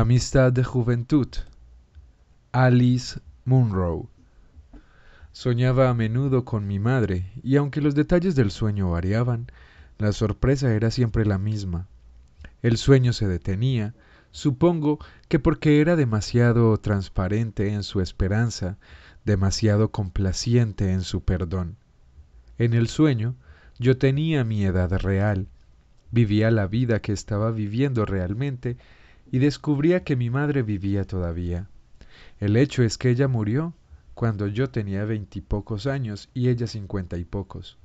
Amistad de juventud. Alice Munro. Soñaba a menudo con mi madre, y aunque los detalles del sueño variaban, la sorpresa era siempre la misma. El sueño se detenía, supongo que porque era demasiado transparente en su esperanza, demasiado complaciente en su perdón. En el sueño, yo tenía mi edad real, vivía la vida que estaba viviendo realmente y descubría que mi madre vivía todavía. El hecho es que ella murió cuando yo tenía veintipocos años y ella cincuenta y pocos.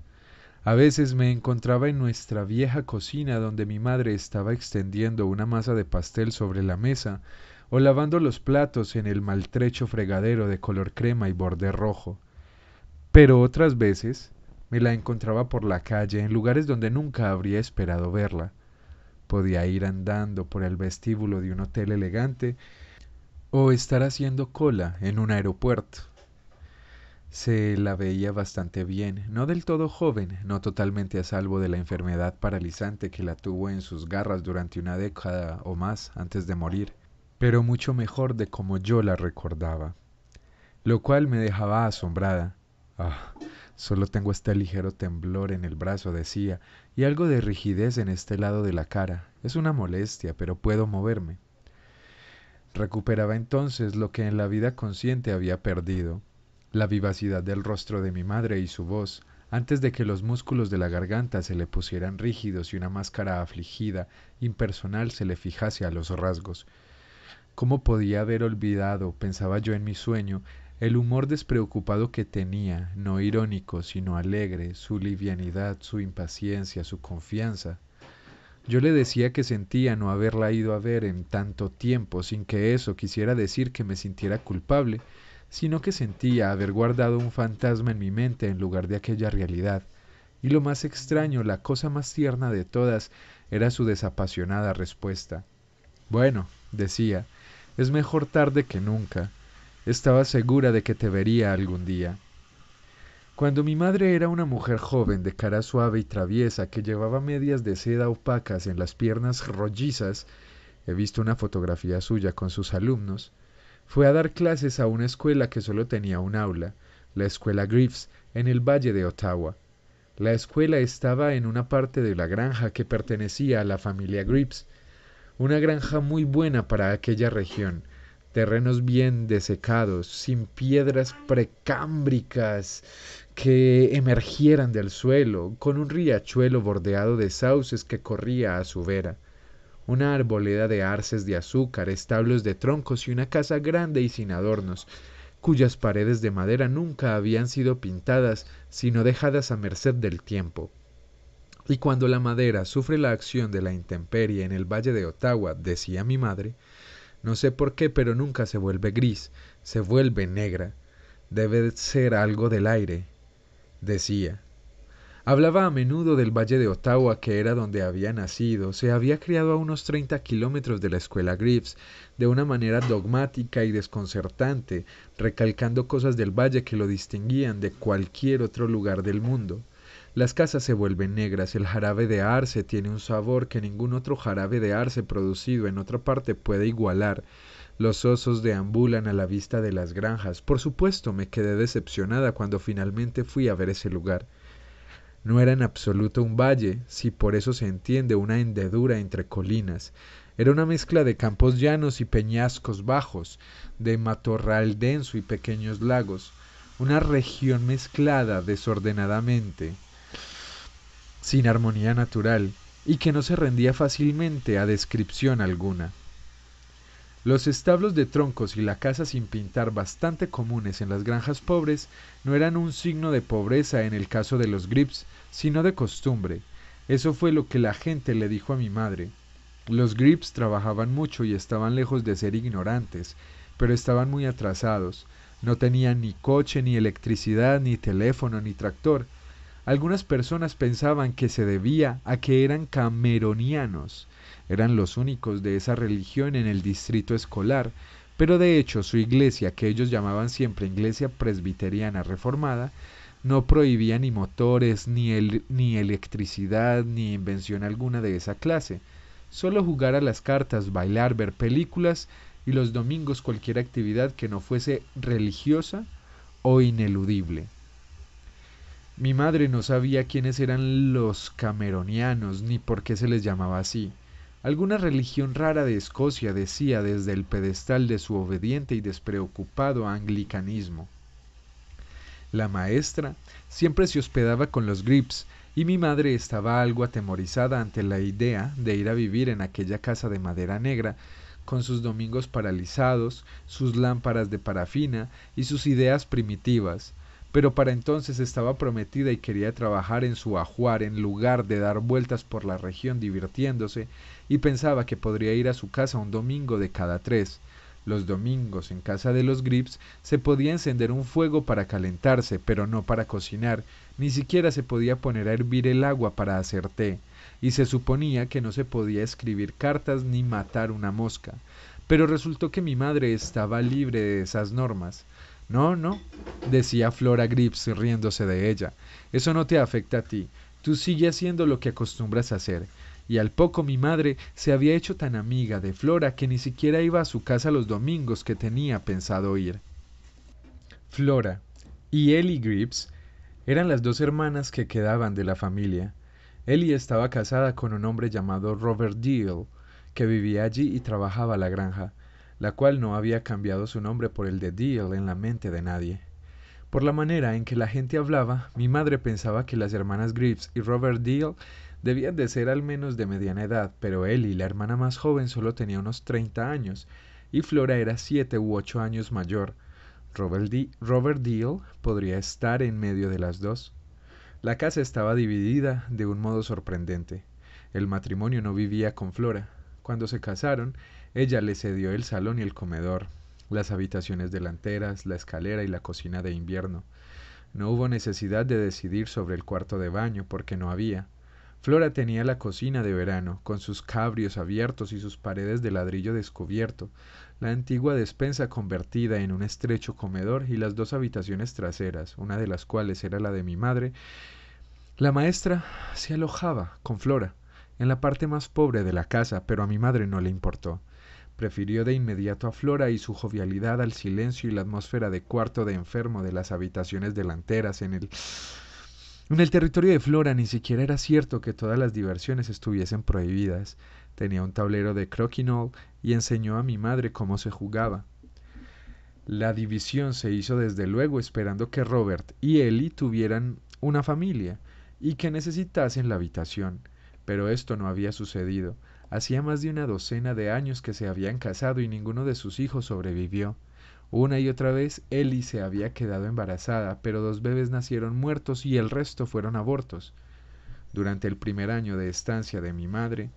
A veces me encontraba en nuestra vieja cocina donde mi madre estaba extendiendo una masa de pastel sobre la mesa o lavando los platos en el maltrecho fregadero de color crema y borde rojo. Pero otras veces me la encontraba por la calle en lugares donde nunca habría esperado verla podía ir andando por el vestíbulo de un hotel elegante o estar haciendo cola en un aeropuerto. Se la veía bastante bien, no del todo joven, no totalmente a salvo de la enfermedad paralizante que la tuvo en sus garras durante una década o más antes de morir, pero mucho mejor de como yo la recordaba, lo cual me dejaba asombrada. Ah, solo tengo este ligero temblor en el brazo, decía, y algo de rigidez en este lado de la cara. Es una molestia, pero puedo moverme. Recuperaba entonces lo que en la vida consciente había perdido, la vivacidad del rostro de mi madre y su voz, antes de que los músculos de la garganta se le pusieran rígidos y una máscara afligida, impersonal, se le fijase a los rasgos. ¿Cómo podía haber olvidado, pensaba yo en mi sueño, el humor despreocupado que tenía no irónico sino alegre su livianidad, su impaciencia su confianza yo le decía que sentía no haberla ido a ver en tanto tiempo sin que eso quisiera decir que me sintiera culpable sino que sentía haber guardado un fantasma en mi mente en lugar de aquella realidad y lo más extraño la cosa más tierna de todas era su desapasionada respuesta bueno decía es mejor tarde que nunca estaba segura de que te vería algún día. Cuando mi madre era una mujer joven de cara suave y traviesa que llevaba medias de seda opacas en las piernas rollizas, he visto una fotografía suya con sus alumnos, fue a dar clases a una escuela que solo tenía un aula, la escuela Griffiths, en el valle de Ottawa. La escuela estaba en una parte de la granja que pertenecía a la familia Grips, una granja muy buena para aquella región, terrenos bien desecados, sin piedras precámbricas que emergieran del suelo, con un riachuelo bordeado de sauces que corría a su vera, una arboleda de arces de azúcar, establos de troncos y una casa grande y sin adornos, cuyas paredes de madera nunca habían sido pintadas, sino dejadas a merced del tiempo. Y cuando la madera sufre la acción de la intemperie en el valle de Ottawa, decía mi madre, no sé por qué, pero nunca se vuelve gris, se vuelve negra. Debe ser algo del aire, decía. Hablaba a menudo del valle de Ottawa, que era donde había nacido. Se había criado a unos 30 kilómetros de la escuela Griffs, de una manera dogmática y desconcertante, recalcando cosas del valle que lo distinguían de cualquier otro lugar del mundo. Las casas se vuelven negras, el jarabe de arce tiene un sabor que ningún otro jarabe de arce producido en otra parte puede igualar. Los osos deambulan a la vista de las granjas. Por supuesto, me quedé decepcionada cuando finalmente fui a ver ese lugar. No era en absoluto un valle, si por eso se entiende una hendedura entre colinas. Era una mezcla de campos llanos y peñascos bajos, de matorral denso y pequeños lagos, una región mezclada desordenadamente sin armonía natural y que no se rendía fácilmente a descripción alguna. Los establos de troncos y la casa sin pintar bastante comunes en las granjas pobres no eran un signo de pobreza en el caso de los grips, sino de costumbre. Eso fue lo que la gente le dijo a mi madre. Los grips trabajaban mucho y estaban lejos de ser ignorantes, pero estaban muy atrasados. No tenían ni coche, ni electricidad, ni teléfono, ni tractor, algunas personas pensaban que se debía a que eran cameronianos. Eran los únicos de esa religión en el distrito escolar, pero de hecho su iglesia, que ellos llamaban siempre Iglesia Presbiteriana Reformada, no prohibía ni motores, ni, ni electricidad, ni invención alguna de esa clase. Solo jugar a las cartas, bailar, ver películas y los domingos cualquier actividad que no fuese religiosa o ineludible. Mi madre no sabía quiénes eran los cameronianos ni por qué se les llamaba así. Alguna religión rara de Escocia decía desde el pedestal de su obediente y despreocupado anglicanismo. La maestra siempre se hospedaba con los Grips y mi madre estaba algo atemorizada ante la idea de ir a vivir en aquella casa de madera negra con sus domingos paralizados, sus lámparas de parafina y sus ideas primitivas, pero para entonces estaba prometida y quería trabajar en su ajuar en lugar de dar vueltas por la región divirtiéndose, y pensaba que podría ir a su casa un domingo de cada tres. Los domingos en casa de los Grips se podía encender un fuego para calentarse, pero no para cocinar, ni siquiera se podía poner a hervir el agua para hacer té, y se suponía que no se podía escribir cartas ni matar una mosca. Pero resultó que mi madre estaba libre de esas normas. No, no, decía Flora Grips riéndose de ella. Eso no te afecta a ti. Tú sigue haciendo lo que acostumbras a hacer. Y al poco mi madre se había hecho tan amiga de Flora que ni siquiera iba a su casa los domingos que tenía pensado ir. Flora y Ellie Grips eran las dos hermanas que quedaban de la familia. Ellie estaba casada con un hombre llamado Robert Deal, que vivía allí y trabajaba la granja la cual no había cambiado su nombre por el de Deal en la mente de nadie. Por la manera en que la gente hablaba, mi madre pensaba que las hermanas Grips y Robert Deal debían de ser al menos de mediana edad, pero él y la hermana más joven solo tenía unos 30 años, y Flora era siete u ocho años mayor. Robert Deal podría estar en medio de las dos. La casa estaba dividida de un modo sorprendente. El matrimonio no vivía con Flora. Cuando se casaron, ella le cedió el salón y el comedor, las habitaciones delanteras, la escalera y la cocina de invierno. No hubo necesidad de decidir sobre el cuarto de baño, porque no había. Flora tenía la cocina de verano, con sus cabrios abiertos y sus paredes de ladrillo descubierto, la antigua despensa convertida en un estrecho comedor y las dos habitaciones traseras, una de las cuales era la de mi madre. La maestra se alojaba con Flora en la parte más pobre de la casa, pero a mi madre no le importó prefirió de inmediato a flora y su jovialidad al silencio y la atmósfera de cuarto de enfermo de las habitaciones delanteras en el en el territorio de flora ni siquiera era cierto que todas las diversiones estuviesen prohibidas tenía un tablero de croquinol y enseñó a mi madre cómo se jugaba la división se hizo desde luego esperando que Robert y Ellie tuvieran una familia y que necesitasen la habitación, pero esto no había sucedido hacía más de una docena de años que se habían casado y ninguno de sus hijos sobrevivió. Una y otra vez Ellie se había quedado embarazada, pero dos bebés nacieron muertos y el resto fueron abortos. Durante el primer año de estancia de mi madre,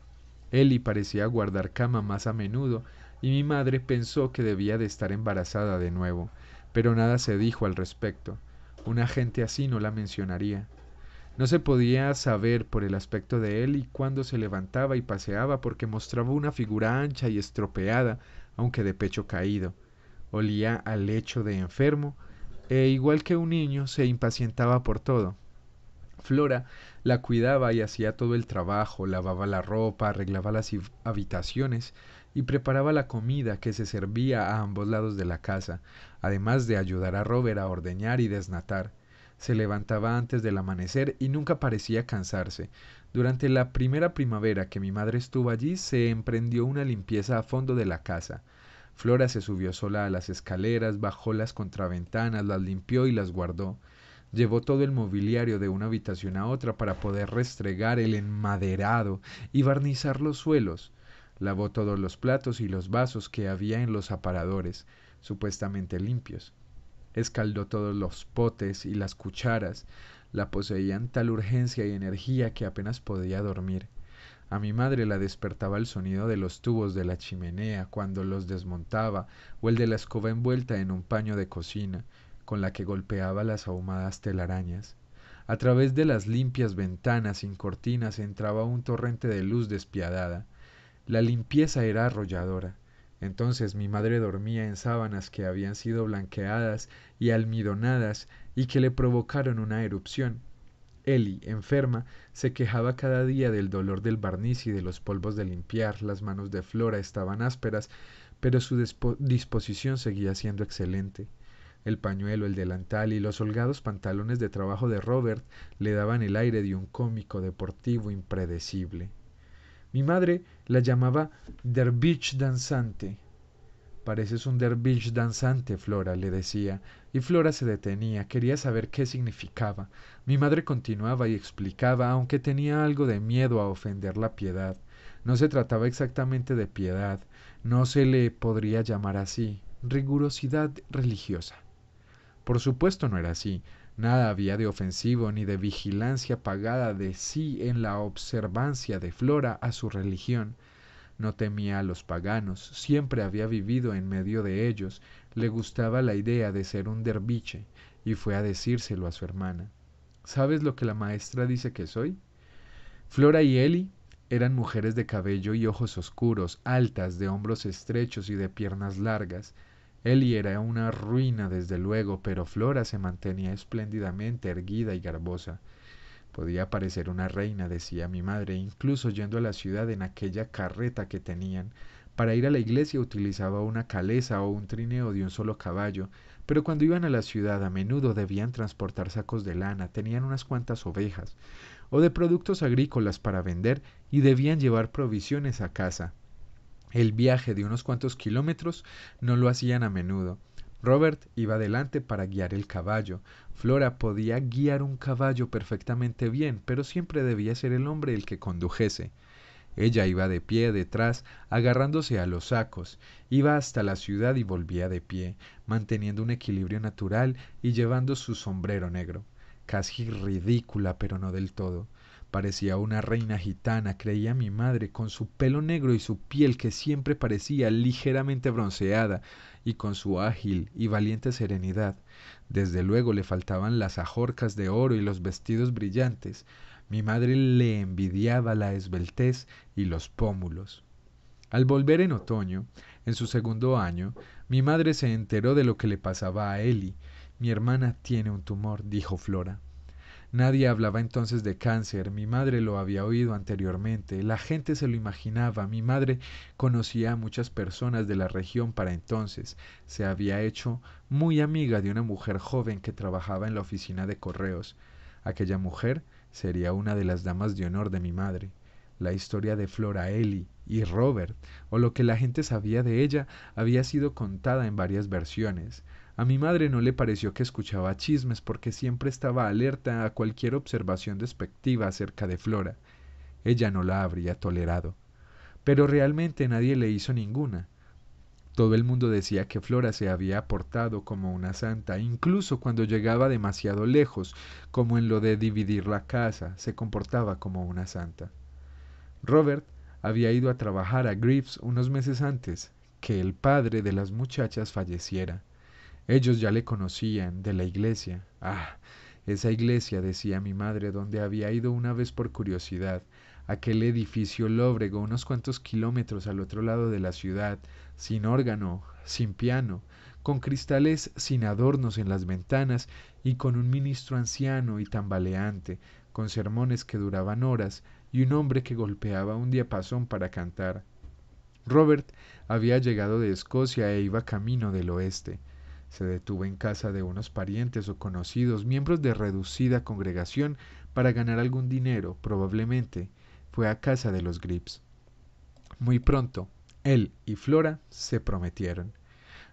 Ellie parecía guardar cama más a menudo y mi madre pensó que debía de estar embarazada de nuevo, pero nada se dijo al respecto. Una gente así no la mencionaría. No se podía saber por el aspecto de él y cuándo se levantaba y paseaba porque mostraba una figura ancha y estropeada, aunque de pecho caído. Olía al lecho de enfermo e igual que un niño se impacientaba por todo. Flora la cuidaba y hacía todo el trabajo, lavaba la ropa, arreglaba las habitaciones y preparaba la comida que se servía a ambos lados de la casa, además de ayudar a Robert a ordeñar y desnatar. Se levantaba antes del amanecer y nunca parecía cansarse. Durante la primera primavera que mi madre estuvo allí se emprendió una limpieza a fondo de la casa. Flora se subió sola a las escaleras, bajó las contraventanas, las limpió y las guardó. Llevó todo el mobiliario de una habitación a otra para poder restregar el enmaderado y barnizar los suelos. Lavó todos los platos y los vasos que había en los aparadores, supuestamente limpios escaldó todos los potes y las cucharas, la poseían tal urgencia y energía que apenas podía dormir. A mi madre la despertaba el sonido de los tubos de la chimenea cuando los desmontaba o el de la escoba envuelta en un paño de cocina con la que golpeaba las ahumadas telarañas. A través de las limpias ventanas sin cortinas entraba un torrente de luz despiadada. La limpieza era arrolladora. Entonces mi madre dormía en sábanas que habían sido blanqueadas y almidonadas y que le provocaron una erupción. Ellie, enferma, se quejaba cada día del dolor del barniz y de los polvos de limpiar, las manos de Flora estaban ásperas, pero su disposición seguía siendo excelente. El pañuelo, el delantal y los holgados pantalones de trabajo de Robert le daban el aire de un cómico deportivo impredecible. Mi madre la llamaba dervich danzante. Pareces un dervich danzante, Flora, le decía, y Flora se detenía, quería saber qué significaba. Mi madre continuaba y explicaba, aunque tenía algo de miedo a ofender la piedad. No se trataba exactamente de piedad, no se le podría llamar así, rigurosidad religiosa. Por supuesto no era así, nada había de ofensivo ni de vigilancia pagada de sí en la observancia de flora a su religión no temía a los paganos siempre había vivido en medio de ellos le gustaba la idea de ser un derviche y fue a decírselo a su hermana sabes lo que la maestra dice que soy flora y eli eran mujeres de cabello y ojos oscuros altas de hombros estrechos y de piernas largas Ellie era una ruina, desde luego, pero Flora se mantenía espléndidamente erguida y garbosa. Podía parecer una reina, decía mi madre, incluso yendo a la ciudad en aquella carreta que tenían. Para ir a la iglesia utilizaba una caleza o un trineo de un solo caballo, pero cuando iban a la ciudad a menudo debían transportar sacos de lana, tenían unas cuantas ovejas, o de productos agrícolas para vender y debían llevar provisiones a casa. El viaje de unos cuantos kilómetros no lo hacían a menudo. Robert iba delante para guiar el caballo. Flora podía guiar un caballo perfectamente bien, pero siempre debía ser el hombre el que condujese. Ella iba de pie detrás, agarrándose a los sacos, iba hasta la ciudad y volvía de pie, manteniendo un equilibrio natural y llevando su sombrero negro. Casi ridícula, pero no del todo parecía una reina gitana, creía mi madre, con su pelo negro y su piel que siempre parecía ligeramente bronceada, y con su ágil y valiente serenidad. Desde luego le faltaban las ajorcas de oro y los vestidos brillantes. Mi madre le envidiaba la esbeltez y los pómulos. Al volver en otoño, en su segundo año, mi madre se enteró de lo que le pasaba a Eli. Mi hermana tiene un tumor, dijo Flora nadie hablaba entonces de cáncer mi madre lo había oído anteriormente la gente se lo imaginaba mi madre conocía a muchas personas de la región para entonces se había hecho muy amiga de una mujer joven que trabajaba en la oficina de correos aquella mujer sería una de las damas de honor de mi madre la historia de flora Ellie y robert o lo que la gente sabía de ella había sido contada en varias versiones a mi madre no le pareció que escuchaba chismes porque siempre estaba alerta a cualquier observación despectiva acerca de Flora. Ella no la habría tolerado. Pero realmente nadie le hizo ninguna. Todo el mundo decía que Flora se había portado como una santa, incluso cuando llegaba demasiado lejos, como en lo de dividir la casa, se comportaba como una santa. Robert había ido a trabajar a Greaves unos meses antes que el padre de las muchachas falleciera ellos ya le conocían de la iglesia. Ah, esa iglesia, decía mi madre, donde había ido una vez por curiosidad, aquel edificio lóbrego unos cuantos kilómetros al otro lado de la ciudad, sin órgano, sin piano, con cristales sin adornos en las ventanas y con un ministro anciano y tambaleante, con sermones que duraban horas y un hombre que golpeaba un diapasón para cantar. Robert había llegado de Escocia e iba camino del oeste. Se detuvo en casa de unos parientes o conocidos, miembros de reducida congregación, para ganar algún dinero, probablemente. Fue a casa de los Grips. Muy pronto, él y Flora se prometieron.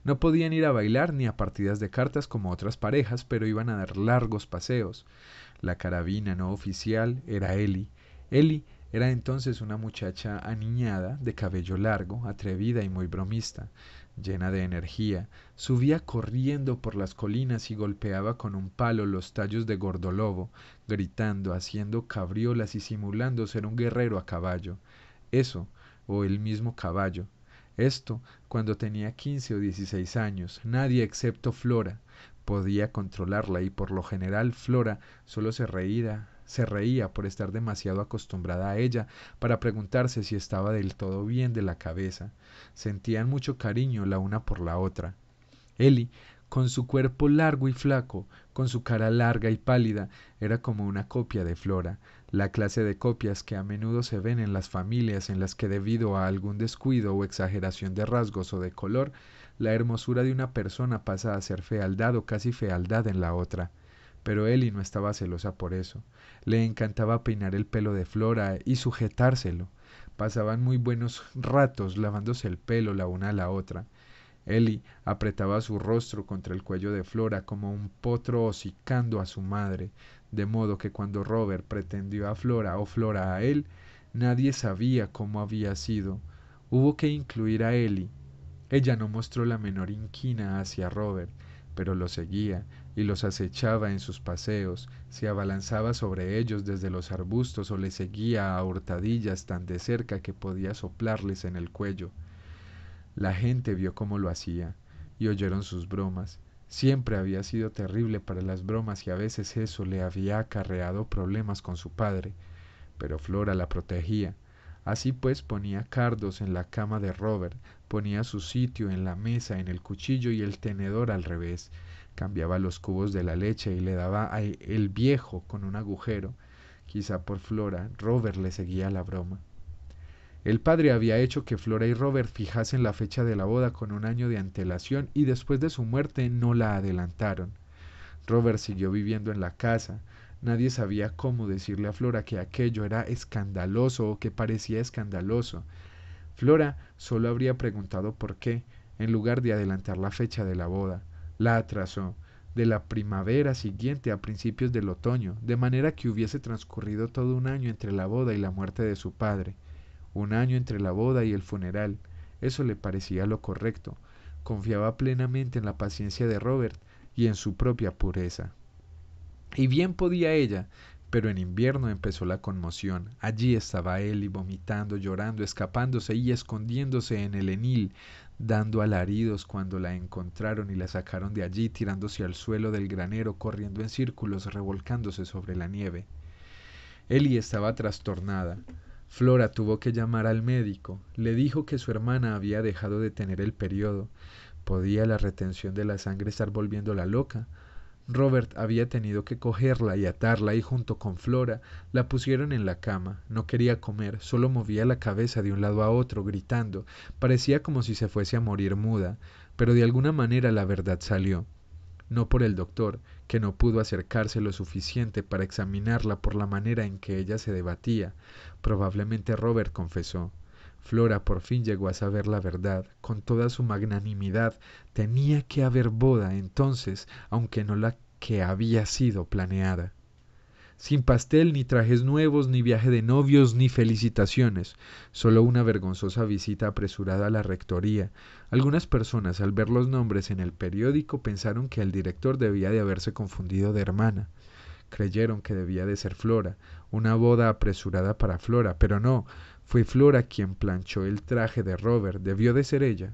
No podían ir a bailar ni a partidas de cartas como otras parejas, pero iban a dar largos paseos. La carabina no oficial era Ellie. Ellie era entonces una muchacha aniñada, de cabello largo, atrevida y muy bromista llena de energía subía corriendo por las colinas y golpeaba con un palo los tallos de gordolobo gritando haciendo cabriolas y simulando ser un guerrero a caballo eso o el mismo caballo esto cuando tenía quince o dieciséis años nadie excepto flora podía controlarla y por lo general flora solo se reía se reía por estar demasiado acostumbrada a ella para preguntarse si estaba del todo bien de la cabeza. Sentían mucho cariño la una por la otra. Eli, con su cuerpo largo y flaco, con su cara larga y pálida, era como una copia de Flora, la clase de copias que a menudo se ven en las familias en las que debido a algún descuido o exageración de rasgos o de color, la hermosura de una persona pasa a ser fealdad o casi fealdad en la otra pero Eli no estaba celosa por eso. Le encantaba peinar el pelo de Flora y sujetárselo. Pasaban muy buenos ratos lavándose el pelo la una a la otra. Eli apretaba su rostro contra el cuello de Flora como un potro hocicando a su madre, de modo que cuando Robert pretendió a Flora o Flora a él, nadie sabía cómo había sido. Hubo que incluir a Eli. Ella no mostró la menor inquina hacia Robert, pero lo seguía, y los acechaba en sus paseos, se abalanzaba sobre ellos desde los arbustos o les seguía a hurtadillas tan de cerca que podía soplarles en el cuello. La gente vio cómo lo hacía y oyeron sus bromas. Siempre había sido terrible para las bromas y a veces eso le había acarreado problemas con su padre, pero Flora la protegía. Así pues ponía cardos en la cama de Robert, ponía su sitio en la mesa, en el cuchillo y el tenedor al revés, cambiaba los cubos de la leche y le daba a e-, el viejo con un agujero. Quizá por Flora, Robert le seguía la broma. El padre había hecho que Flora y Robert fijasen la fecha de la boda con un año de antelación y después de su muerte no la adelantaron. Robert siguió viviendo en la casa. Nadie sabía cómo decirle a Flora que aquello era escandaloso o que parecía escandaloso. Flora solo habría preguntado por qué, en lugar de adelantar la fecha de la boda la atrasó de la primavera siguiente a principios del otoño, de manera que hubiese transcurrido todo un año entre la boda y la muerte de su padre, un año entre la boda y el funeral. Eso le parecía lo correcto. Confiaba plenamente en la paciencia de Robert y en su propia pureza. Y bien podía ella, pero en invierno empezó la conmoción. Allí estaba él y vomitando, llorando, escapándose y escondiéndose en el enil, dando alaridos cuando la encontraron y la sacaron de allí, tirándose al suelo del granero, corriendo en círculos, revolcándose sobre la nieve. Eli estaba trastornada. Flora tuvo que llamar al médico. Le dijo que su hermana había dejado de tener el periodo. ¿Podía la retención de la sangre estar volviéndola loca? robert había tenido que cogerla y atarla y junto con flora la pusieron en la cama no quería comer solo movía la cabeza de un lado a otro gritando parecía como si se fuese a morir muda pero de alguna manera la verdad salió no por el doctor que no pudo acercarse lo suficiente para examinarla por la manera en que ella se debatía probablemente robert confesó Flora por fin llegó a saber la verdad. Con toda su magnanimidad tenía que haber boda entonces, aunque no la que había sido planeada. Sin pastel, ni trajes nuevos, ni viaje de novios, ni felicitaciones, solo una vergonzosa visita apresurada a la Rectoría. Algunas personas al ver los nombres en el periódico pensaron que el director debía de haberse confundido de hermana creyeron que debía de ser Flora, una boda apresurada para Flora, pero no, fue Flora quien planchó el traje de Robert, debió de ser ella.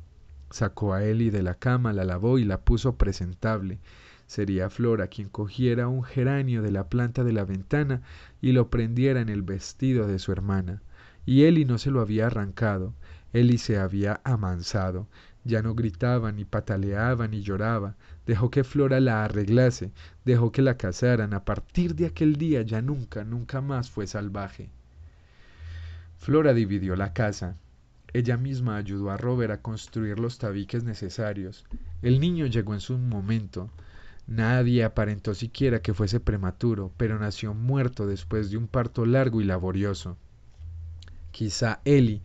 Sacó a Eli de la cama, la lavó y la puso presentable. Sería Flora quien cogiera un geranio de la planta de la ventana y lo prendiera en el vestido de su hermana. Y Eli no se lo había arrancado, Eli se había amansado, ya no gritaba, ni pataleaba, ni lloraba, dejó que Flora la arreglase, dejó que la casaran. A partir de aquel día ya nunca, nunca más fue salvaje. Flora dividió la casa. Ella misma ayudó a Robert a construir los tabiques necesarios. El niño llegó en su momento. Nadie aparentó siquiera que fuese prematuro, pero nació muerto después de un parto largo y laborioso. Quizá Eli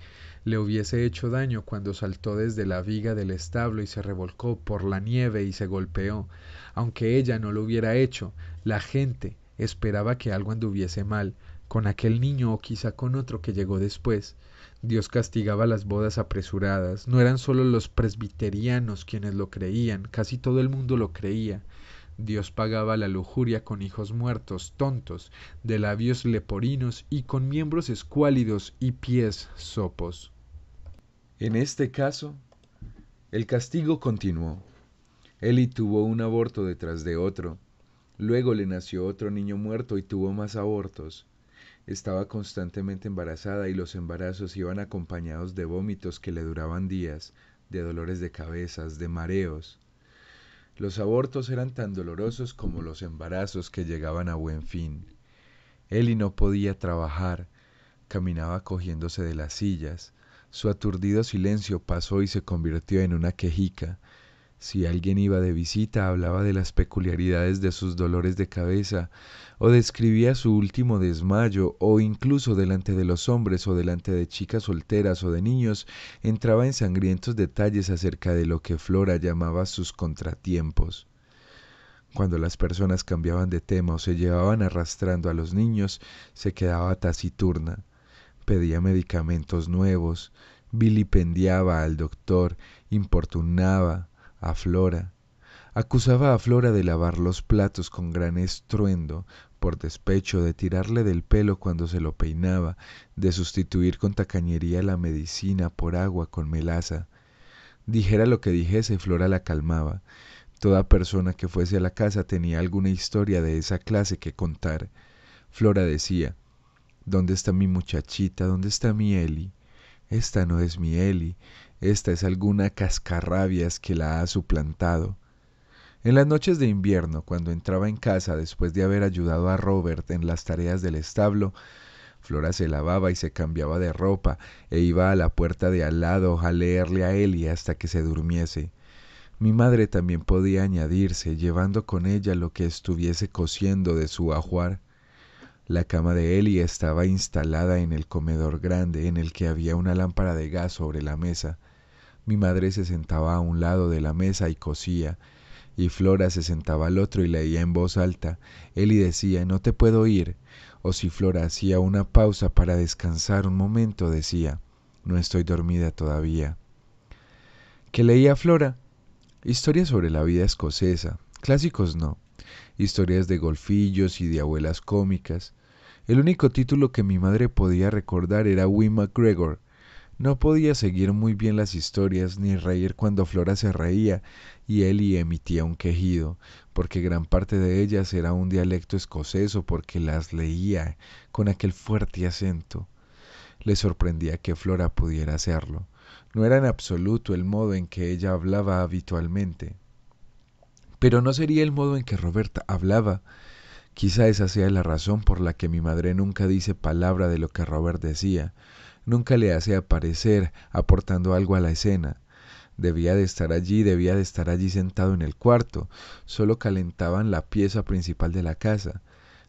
le hubiese hecho daño cuando saltó desde la viga del establo y se revolcó por la nieve y se golpeó. Aunque ella no lo hubiera hecho, la gente esperaba que algo anduviese mal, con aquel niño o quizá con otro que llegó después. Dios castigaba las bodas apresuradas. No eran solo los presbiterianos quienes lo creían, casi todo el mundo lo creía. Dios pagaba la lujuria con hijos muertos, tontos, de labios leporinos y con miembros escuálidos y pies sopos. En este caso, el castigo continuó. Eli tuvo un aborto detrás de otro. Luego le nació otro niño muerto y tuvo más abortos. Estaba constantemente embarazada y los embarazos iban acompañados de vómitos que le duraban días, de dolores de cabezas, de mareos. Los abortos eran tan dolorosos como los embarazos que llegaban a buen fin. Eli no podía trabajar, caminaba cogiéndose de las sillas, su aturdido silencio pasó y se convirtió en una quejica si alguien iba de visita hablaba de las peculiaridades de sus dolores de cabeza o describía su último desmayo o incluso delante de los hombres o delante de chicas solteras o de niños entraba en sangrientos detalles acerca de lo que Flora llamaba sus contratiempos. Cuando las personas cambiaban de tema o se llevaban arrastrando a los niños, se quedaba taciturna pedía medicamentos nuevos vilipendiaba al doctor importunaba a flora acusaba a flora de lavar los platos con gran estruendo por despecho de tirarle del pelo cuando se lo peinaba de sustituir con tacañería la medicina por agua con melaza dijera lo que dijese flora la calmaba toda persona que fuese a la casa tenía alguna historia de esa clase que contar flora decía dónde está mi muchachita dónde está mi Eli esta no es mi Eli esta es alguna cascarrabias que la ha suplantado en las noches de invierno cuando entraba en casa después de haber ayudado a Robert en las tareas del establo Flora se lavaba y se cambiaba de ropa e iba a la puerta de al lado a leerle a Eli hasta que se durmiese. Mi madre también podía añadirse, llevando con ella lo que estuviese cosiendo de su ajuar la cama de Eli estaba instalada en el comedor grande en el que había una lámpara de gas sobre la mesa mi madre se sentaba a un lado de la mesa y cosía y flora se sentaba al otro y leía en voz alta Eli decía no te puedo oír o si flora hacía una pausa para descansar un momento decía no estoy dormida todavía qué leía flora historias sobre la vida escocesa clásicos no historias de golfillos y de abuelas cómicas. El único título que mi madre podía recordar era Wee MacGregor. No podía seguir muy bien las historias ni reír cuando Flora se reía y él emitía un quejido, porque gran parte de ellas era un dialecto escocés o porque las leía con aquel fuerte acento. Le sorprendía que Flora pudiera hacerlo. No era en absoluto el modo en que ella hablaba habitualmente. Pero no sería el modo en que Roberta hablaba. Quizá esa sea la razón por la que mi madre nunca dice palabra de lo que Robert decía, nunca le hace aparecer aportando algo a la escena. Debía de estar allí, debía de estar allí sentado en el cuarto, solo calentaban la pieza principal de la casa.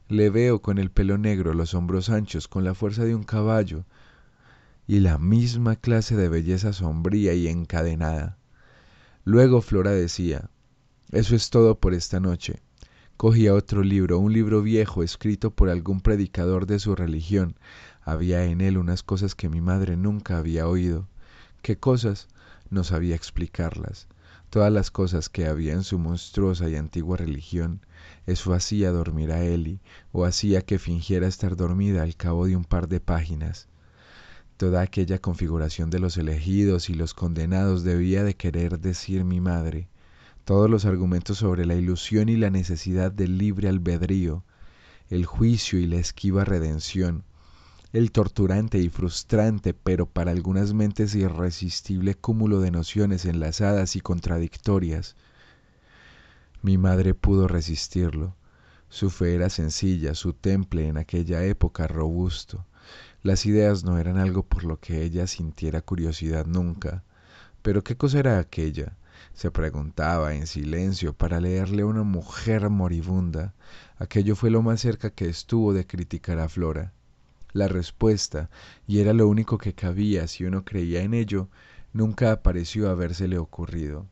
Le veo con el pelo negro, los hombros anchos, con la fuerza de un caballo, y la misma clase de belleza sombría y encadenada. Luego Flora decía, eso es todo por esta noche. Cogía otro libro, un libro viejo escrito por algún predicador de su religión. Había en él unas cosas que mi madre nunca había oído. ¿Qué cosas? No sabía explicarlas. Todas las cosas que había en su monstruosa y antigua religión, eso hacía dormir a Eli, o hacía que fingiera estar dormida al cabo de un par de páginas. Toda aquella configuración de los elegidos y los condenados debía de querer decir mi madre. Todos los argumentos sobre la ilusión y la necesidad del libre albedrío, el juicio y la esquiva redención, el torturante y frustrante, pero para algunas mentes irresistible cúmulo de nociones enlazadas y contradictorias. Mi madre pudo resistirlo. Su fe era sencilla, su temple en aquella época robusto. Las ideas no eran algo por lo que ella sintiera curiosidad nunca. Pero ¿qué cosa era aquella? se preguntaba en silencio para leerle a una mujer moribunda aquello fue lo más cerca que estuvo de criticar a flora la respuesta y era lo único que cabía si uno creía en ello nunca pareció habérsele ocurrido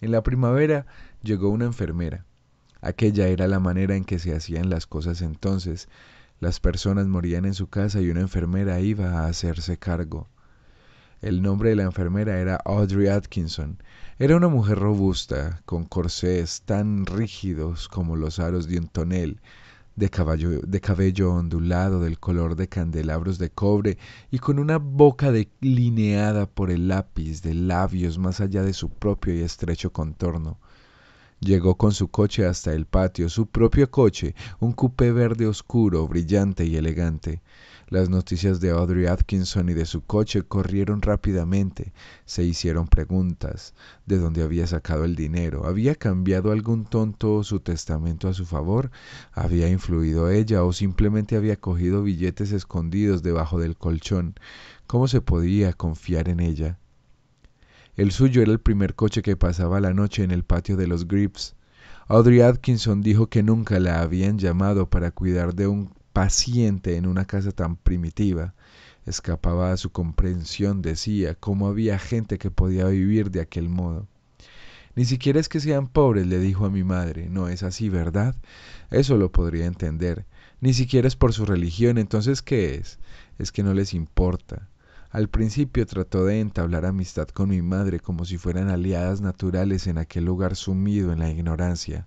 en la primavera llegó una enfermera aquella era la manera en que se hacían las cosas entonces las personas morían en su casa y una enfermera iba a hacerse cargo el nombre de la enfermera era Audrey Atkinson. Era una mujer robusta, con corsés tan rígidos como los aros de un tonel, de, cabello ondulado del color de candelabros de cobre y con una boca delineada por el lápiz de labios más allá de su propio y estrecho contorno. Llegó con su coche hasta el patio, su propio coche, un coupé verde oscuro, brillante y elegante. Las noticias de Audrey Atkinson y de su coche corrieron rápidamente. Se hicieron preguntas. ¿De dónde había sacado el dinero? ¿Había cambiado algún tonto su testamento a su favor? ¿Había influido ella o simplemente había cogido billetes escondidos debajo del colchón? ¿Cómo se podía confiar en ella? El suyo era el primer coche que pasaba la noche en el patio de los Grips. Audrey Atkinson dijo que nunca la habían llamado para cuidar de un paciente en una casa tan primitiva. Escapaba a su comprensión, decía, cómo había gente que podía vivir de aquel modo. Ni siquiera es que sean pobres, le dijo a mi madre. No es así, ¿verdad? Eso lo podría entender. Ni siquiera es por su religión. Entonces, ¿qué es? Es que no les importa. Al principio trató de entablar amistad con mi madre como si fueran aliadas naturales en aquel lugar sumido en la ignorancia.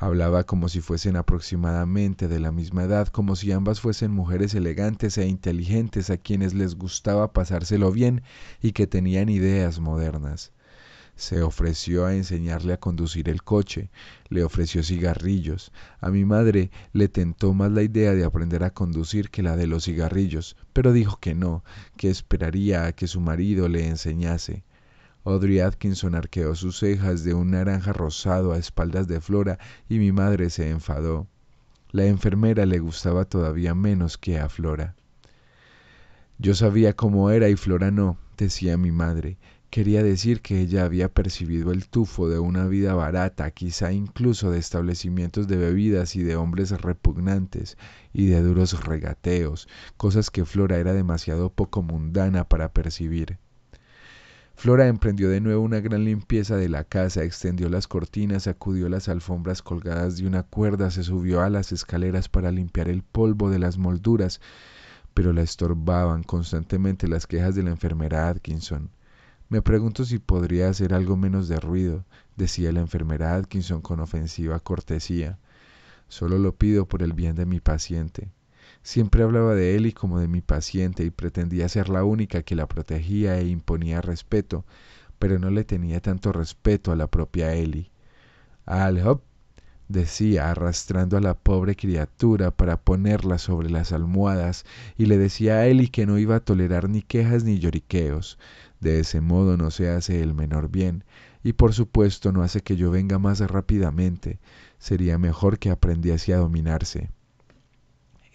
Hablaba como si fuesen aproximadamente de la misma edad, como si ambas fuesen mujeres elegantes e inteligentes a quienes les gustaba pasárselo bien y que tenían ideas modernas. Se ofreció a enseñarle a conducir el coche, le ofreció cigarrillos. A mi madre le tentó más la idea de aprender a conducir que la de los cigarrillos, pero dijo que no, que esperaría a que su marido le enseñase. Audrey Atkinson arqueó sus cejas de un naranja rosado a espaldas de Flora y mi madre se enfadó. La enfermera le gustaba todavía menos que a Flora. Yo sabía cómo era y Flora no, decía mi madre. Quería decir que ella había percibido el tufo de una vida barata, quizá incluso de establecimientos de bebidas y de hombres repugnantes y de duros regateos, cosas que Flora era demasiado poco mundana para percibir. Flora emprendió de nuevo una gran limpieza de la casa, extendió las cortinas, sacudió las alfombras colgadas de una cuerda, se subió a las escaleras para limpiar el polvo de las molduras, pero la estorbaban constantemente las quejas de la enfermera Atkinson. Me pregunto si podría hacer algo menos de ruido, decía la enfermera Atkinson con ofensiva cortesía. Solo lo pido por el bien de mi paciente. Siempre hablaba de Eli como de mi paciente y pretendía ser la única que la protegía e imponía respeto, pero no le tenía tanto respeto a la propia Eli. Al hop, decía, arrastrando a la pobre criatura para ponerla sobre las almohadas, y le decía a Eli que no iba a tolerar ni quejas ni lloriqueos. De ese modo no se hace el menor bien, y por supuesto no hace que yo venga más rápidamente. Sería mejor que aprendiese a dominarse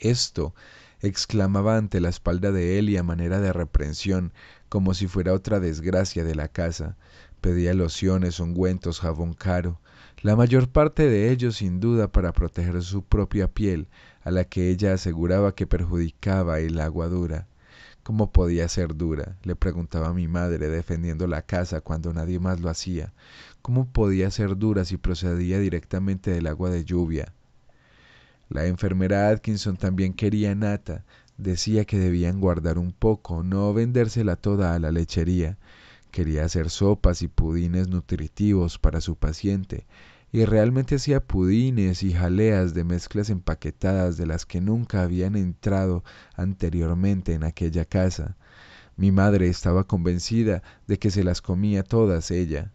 esto exclamaba ante la espalda de él y a manera de reprensión como si fuera otra desgracia de la casa pedía lociones ungüentos jabón caro la mayor parte de ellos sin duda para proteger su propia piel a la que ella aseguraba que perjudicaba el agua dura cómo podía ser dura le preguntaba mi madre defendiendo la casa cuando nadie más lo hacía cómo podía ser dura si procedía directamente del agua de lluvia la enfermera atkinson también quería nata decía que debían guardar un poco no vendérsela toda a la lechería quería hacer sopas y pudines nutritivos para su paciente y realmente hacía pudines y jaleas de mezclas empaquetadas de las que nunca habían entrado anteriormente en aquella casa mi madre estaba convencida de que se las comía todas ella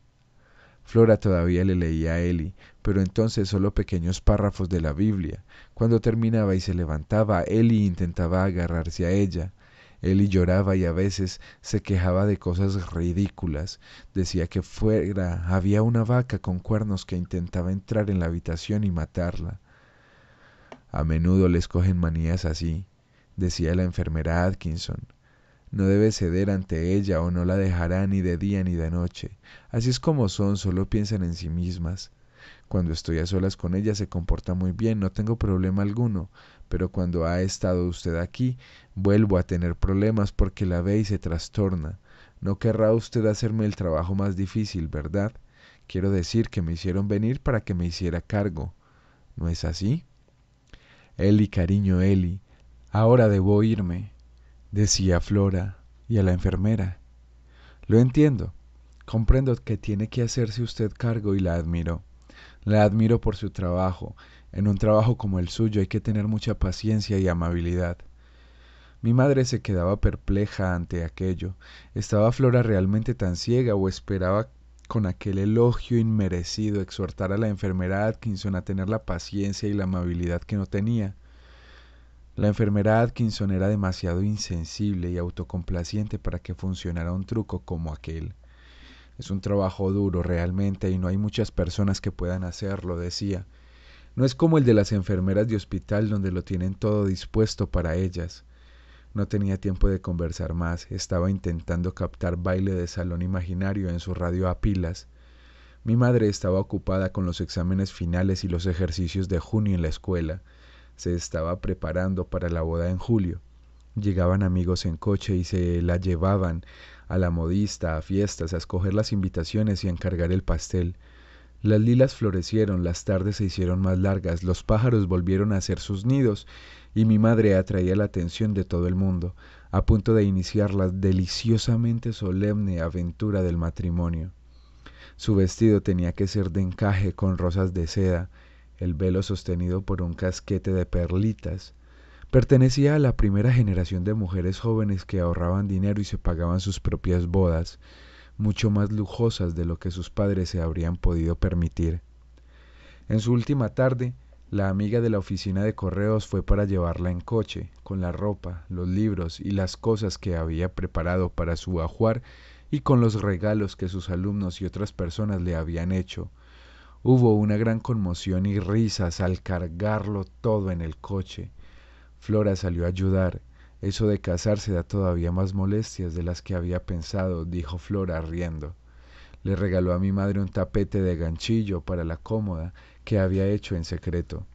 Flora todavía le leía a Eli, pero entonces solo pequeños párrafos de la Biblia. Cuando terminaba y se levantaba, Eli intentaba agarrarse a ella. Eli lloraba y a veces se quejaba de cosas ridículas. Decía que fuera había una vaca con cuernos que intentaba entrar en la habitación y matarla. A menudo les cogen manías así, decía la enfermera Atkinson no debe ceder ante ella o no la dejará ni de día ni de noche así es como son solo piensan en sí mismas cuando estoy a solas con ella se comporta muy bien no tengo problema alguno pero cuando ha estado usted aquí vuelvo a tener problemas porque la ve y se trastorna no querrá usted hacerme el trabajo más difícil verdad quiero decir que me hicieron venir para que me hiciera cargo no es así eli cariño eli ahora debo irme decía Flora y a la enfermera. Lo entiendo. Comprendo que tiene que hacerse usted cargo y la admiro. La admiro por su trabajo. En un trabajo como el suyo hay que tener mucha paciencia y amabilidad. Mi madre se quedaba perpleja ante aquello. ¿Estaba Flora realmente tan ciega o esperaba con aquel elogio inmerecido exhortar a la enfermera Atkinson a tener la paciencia y la amabilidad que no tenía? La enfermera Atkinson era demasiado insensible y autocomplaciente para que funcionara un truco como aquel. Es un trabajo duro realmente y no hay muchas personas que puedan hacerlo, decía. No es como el de las enfermeras de hospital donde lo tienen todo dispuesto para ellas. No tenía tiempo de conversar más, estaba intentando captar baile de salón imaginario en su radio a pilas. Mi madre estaba ocupada con los exámenes finales y los ejercicios de junio en la escuela se estaba preparando para la boda en julio. Llegaban amigos en coche y se la llevaban a la modista, a fiestas, a escoger las invitaciones y a encargar el pastel. Las lilas florecieron, las tardes se hicieron más largas, los pájaros volvieron a hacer sus nidos y mi madre atraía la atención de todo el mundo, a punto de iniciar la deliciosamente solemne aventura del matrimonio. Su vestido tenía que ser de encaje con rosas de seda, el velo sostenido por un casquete de perlitas, pertenecía a la primera generación de mujeres jóvenes que ahorraban dinero y se pagaban sus propias bodas, mucho más lujosas de lo que sus padres se habrían podido permitir. En su última tarde, la amiga de la oficina de correos fue para llevarla en coche, con la ropa, los libros y las cosas que había preparado para su ajuar y con los regalos que sus alumnos y otras personas le habían hecho, Hubo una gran conmoción y risas al cargarlo todo en el coche. Flora salió a ayudar. Eso de casarse da todavía más molestias de las que había pensado, dijo Flora riendo. Le regaló a mi madre un tapete de ganchillo para la cómoda que había hecho en secreto.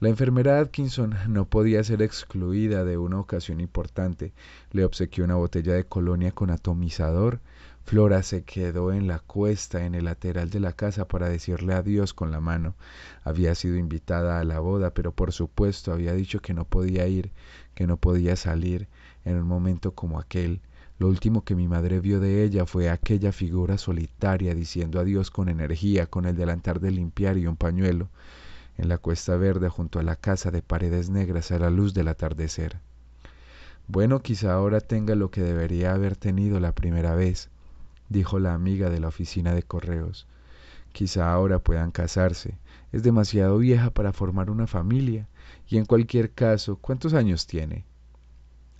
La enfermera Atkinson no podía ser excluida de una ocasión importante. Le obsequió una botella de colonia con atomizador Flora se quedó en la cuesta en el lateral de la casa para decirle adiós con la mano. Había sido invitada a la boda, pero por supuesto había dicho que no podía ir, que no podía salir en un momento como aquel. Lo último que mi madre vio de ella fue aquella figura solitaria diciendo adiós con energía, con el delantar de limpiar y un pañuelo, en la cuesta verde junto a la casa de paredes negras a la luz del atardecer. Bueno, quizá ahora tenga lo que debería haber tenido la primera vez, dijo la amiga de la oficina de correos. Quizá ahora puedan casarse. Es demasiado vieja para formar una familia. Y en cualquier caso, ¿cuántos años tiene?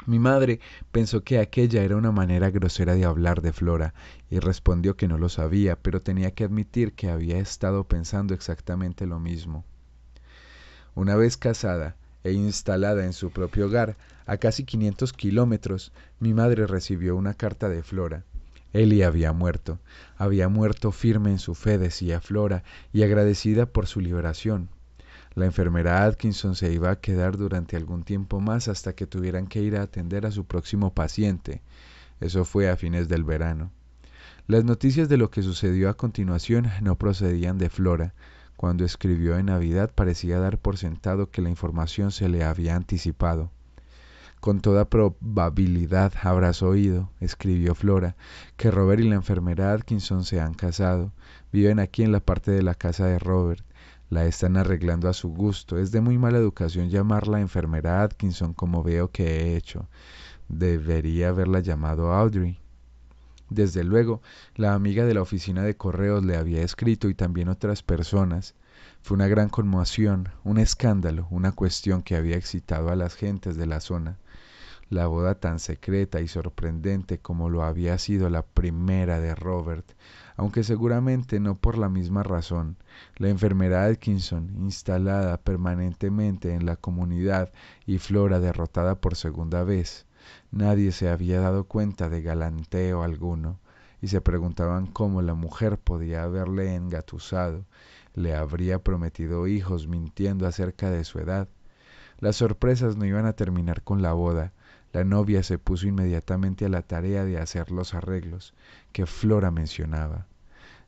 Mi madre pensó que aquella era una manera grosera de hablar de Flora y respondió que no lo sabía, pero tenía que admitir que había estado pensando exactamente lo mismo. Una vez casada e instalada en su propio hogar, a casi 500 kilómetros, mi madre recibió una carta de Flora. Eli había muerto. Había muerto firme en su fe, decía Flora, y agradecida por su liberación. La enfermera Atkinson se iba a quedar durante algún tiempo más hasta que tuvieran que ir a atender a su próximo paciente. Eso fue a fines del verano. Las noticias de lo que sucedió a continuación no procedían de Flora. Cuando escribió en Navidad parecía dar por sentado que la información se le había anticipado. Con toda probabilidad habrás oído, escribió Flora, que Robert y la enfermera Atkinson se han casado. Viven aquí en la parte de la casa de Robert. La están arreglando a su gusto. Es de muy mala educación llamarla enfermera Atkinson como veo que he hecho. Debería haberla llamado Audrey. Desde luego, la amiga de la oficina de correos le había escrito y también otras personas. Fue una gran conmoción, un escándalo, una cuestión que había excitado a las gentes de la zona la boda tan secreta y sorprendente como lo había sido la primera de Robert, aunque seguramente no por la misma razón. La enfermera Atkinson, instalada permanentemente en la comunidad y Flora derrotada por segunda vez, nadie se había dado cuenta de galanteo alguno y se preguntaban cómo la mujer podía haberle engatusado, le habría prometido hijos mintiendo acerca de su edad. Las sorpresas no iban a terminar con la boda, la novia se puso inmediatamente a la tarea de hacer los arreglos que Flora mencionaba.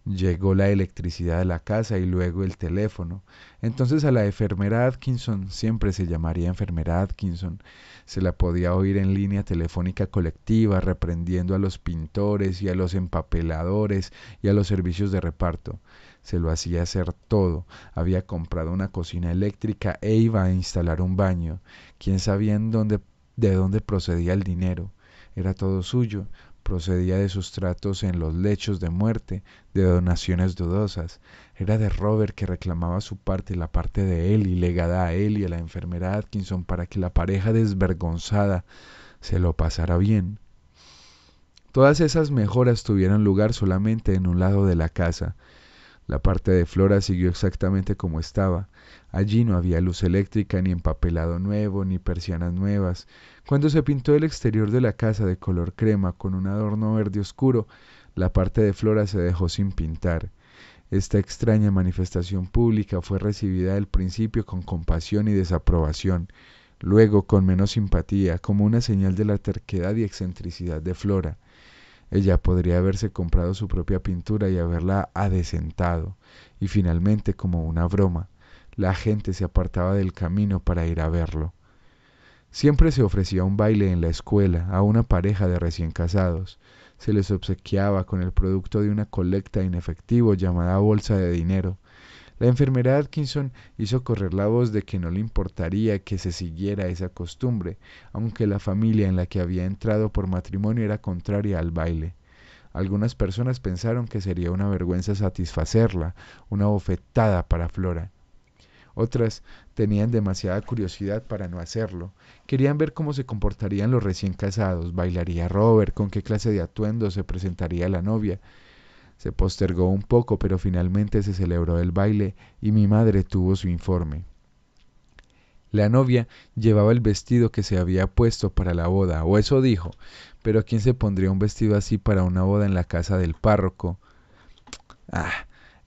Llegó la electricidad a la casa y luego el teléfono. Entonces a la enfermera Atkinson, siempre se llamaría enfermera Atkinson, se la podía oír en línea telefónica colectiva reprendiendo a los pintores y a los empapeladores y a los servicios de reparto. Se lo hacía hacer todo. Había comprado una cocina eléctrica e iba a instalar un baño. ¿Quién sabía en dónde de dónde procedía el dinero. Era todo suyo, procedía de sus tratos en los lechos de muerte, de donaciones dudosas. Era de Robert que reclamaba su parte y la parte de él y legada a él y a la enfermera Atkinson para que la pareja desvergonzada se lo pasara bien. Todas esas mejoras tuvieron lugar solamente en un lado de la casa, la parte de Flora siguió exactamente como estaba. Allí no había luz eléctrica, ni empapelado nuevo, ni persianas nuevas. Cuando se pintó el exterior de la casa de color crema con un adorno verde oscuro, la parte de Flora se dejó sin pintar. Esta extraña manifestación pública fue recibida al principio con compasión y desaprobación, luego con menos simpatía, como una señal de la terquedad y excentricidad de Flora. Ella podría haberse comprado su propia pintura y haberla adecentado, y finalmente, como una broma, la gente se apartaba del camino para ir a verlo. Siempre se ofrecía un baile en la escuela a una pareja de recién casados. Se les obsequiaba con el producto de una colecta en efectivo llamada bolsa de dinero la enfermera atkinson hizo correr la voz de que no le importaría que se siguiera esa costumbre aunque la familia en la que había entrado por matrimonio era contraria al baile algunas personas pensaron que sería una vergüenza satisfacerla una bofetada para flora otras tenían demasiada curiosidad para no hacerlo. Querían ver cómo se comportarían los recién casados, bailaría Robert, con qué clase de atuendo se presentaría la novia, se postergó un poco, pero finalmente se celebró el baile y mi madre tuvo su informe. La novia llevaba el vestido que se había puesto para la boda, o eso dijo, pero ¿quién se pondría un vestido así para una boda en la casa del párroco? Ah,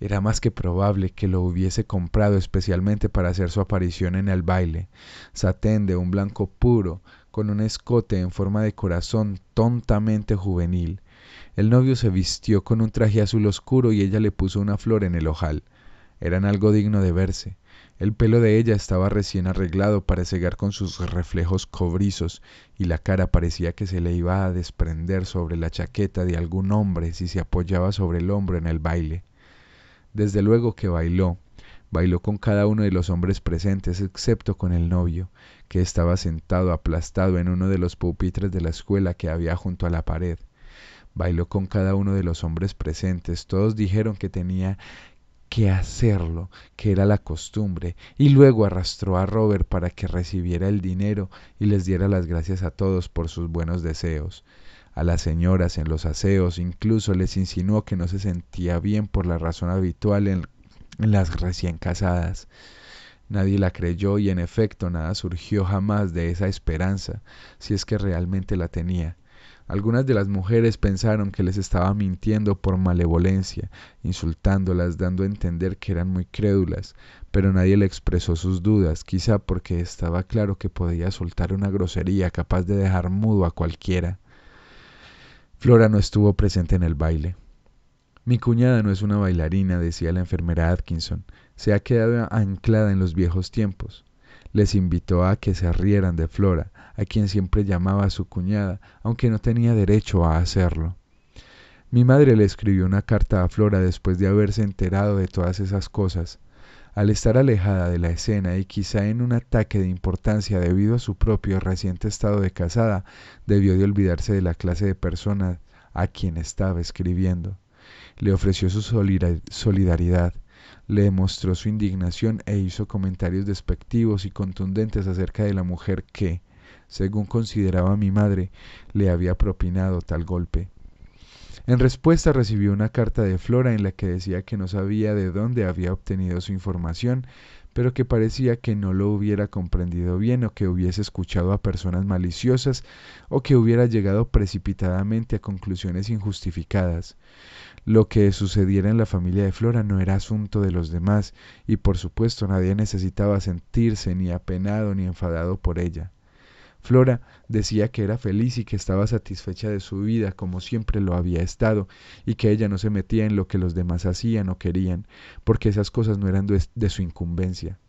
era más que probable que lo hubiese comprado especialmente para hacer su aparición en el baile. Satén de un blanco puro, con un escote en forma de corazón tontamente juvenil, el novio se vistió con un traje azul oscuro y ella le puso una flor en el ojal. Eran algo digno de verse. El pelo de ella estaba recién arreglado para cegar con sus reflejos cobrizos y la cara parecía que se le iba a desprender sobre la chaqueta de algún hombre si se apoyaba sobre el hombro en el baile. Desde luego que bailó, bailó con cada uno de los hombres presentes excepto con el novio, que estaba sentado aplastado en uno de los pupitres de la escuela que había junto a la pared. Bailó con cada uno de los hombres presentes. Todos dijeron que tenía que hacerlo, que era la costumbre, y luego arrastró a Robert para que recibiera el dinero y les diera las gracias a todos por sus buenos deseos. A las señoras en los aseos incluso les insinuó que no se sentía bien por la razón habitual en, las recién casadas. Nadie la creyó y en efecto nada surgió jamás de esa esperanza, si es que realmente la tenía. Algunas de las mujeres pensaron que les estaba mintiendo por malevolencia, insultándolas, dando a entender que eran muy crédulas, pero nadie le expresó sus dudas, quizá porque estaba claro que podía soltar una grosería capaz de dejar mudo a cualquiera. Flora no estuvo presente en el baile. Mi cuñada no es una bailarina, decía la enfermera Atkinson, se ha quedado anclada en los viejos tiempos les invitó a que se rieran de Flora, a quien siempre llamaba su cuñada, aunque no tenía derecho a hacerlo. Mi madre le escribió una carta a Flora después de haberse enterado de todas esas cosas. Al estar alejada de la escena y quizá en un ataque de importancia debido a su propio reciente estado de casada, debió de olvidarse de la clase de personas a quien estaba escribiendo. Le ofreció su solidaridad le demostró su indignación e hizo comentarios despectivos y contundentes acerca de la mujer que, según consideraba mi madre, le había propinado tal golpe. En respuesta recibió una carta de Flora en la que decía que no sabía de dónde había obtenido su información, pero que parecía que no lo hubiera comprendido bien o que hubiese escuchado a personas maliciosas o que hubiera llegado precipitadamente a conclusiones injustificadas. Lo que sucediera en la familia de Flora no era asunto de los demás, y por supuesto nadie necesitaba sentirse ni apenado ni enfadado por ella. Flora decía que era feliz y que estaba satisfecha de su vida como siempre lo había estado, y que ella no se metía en lo que los demás hacían o querían, porque esas cosas no eran de su incumbencia.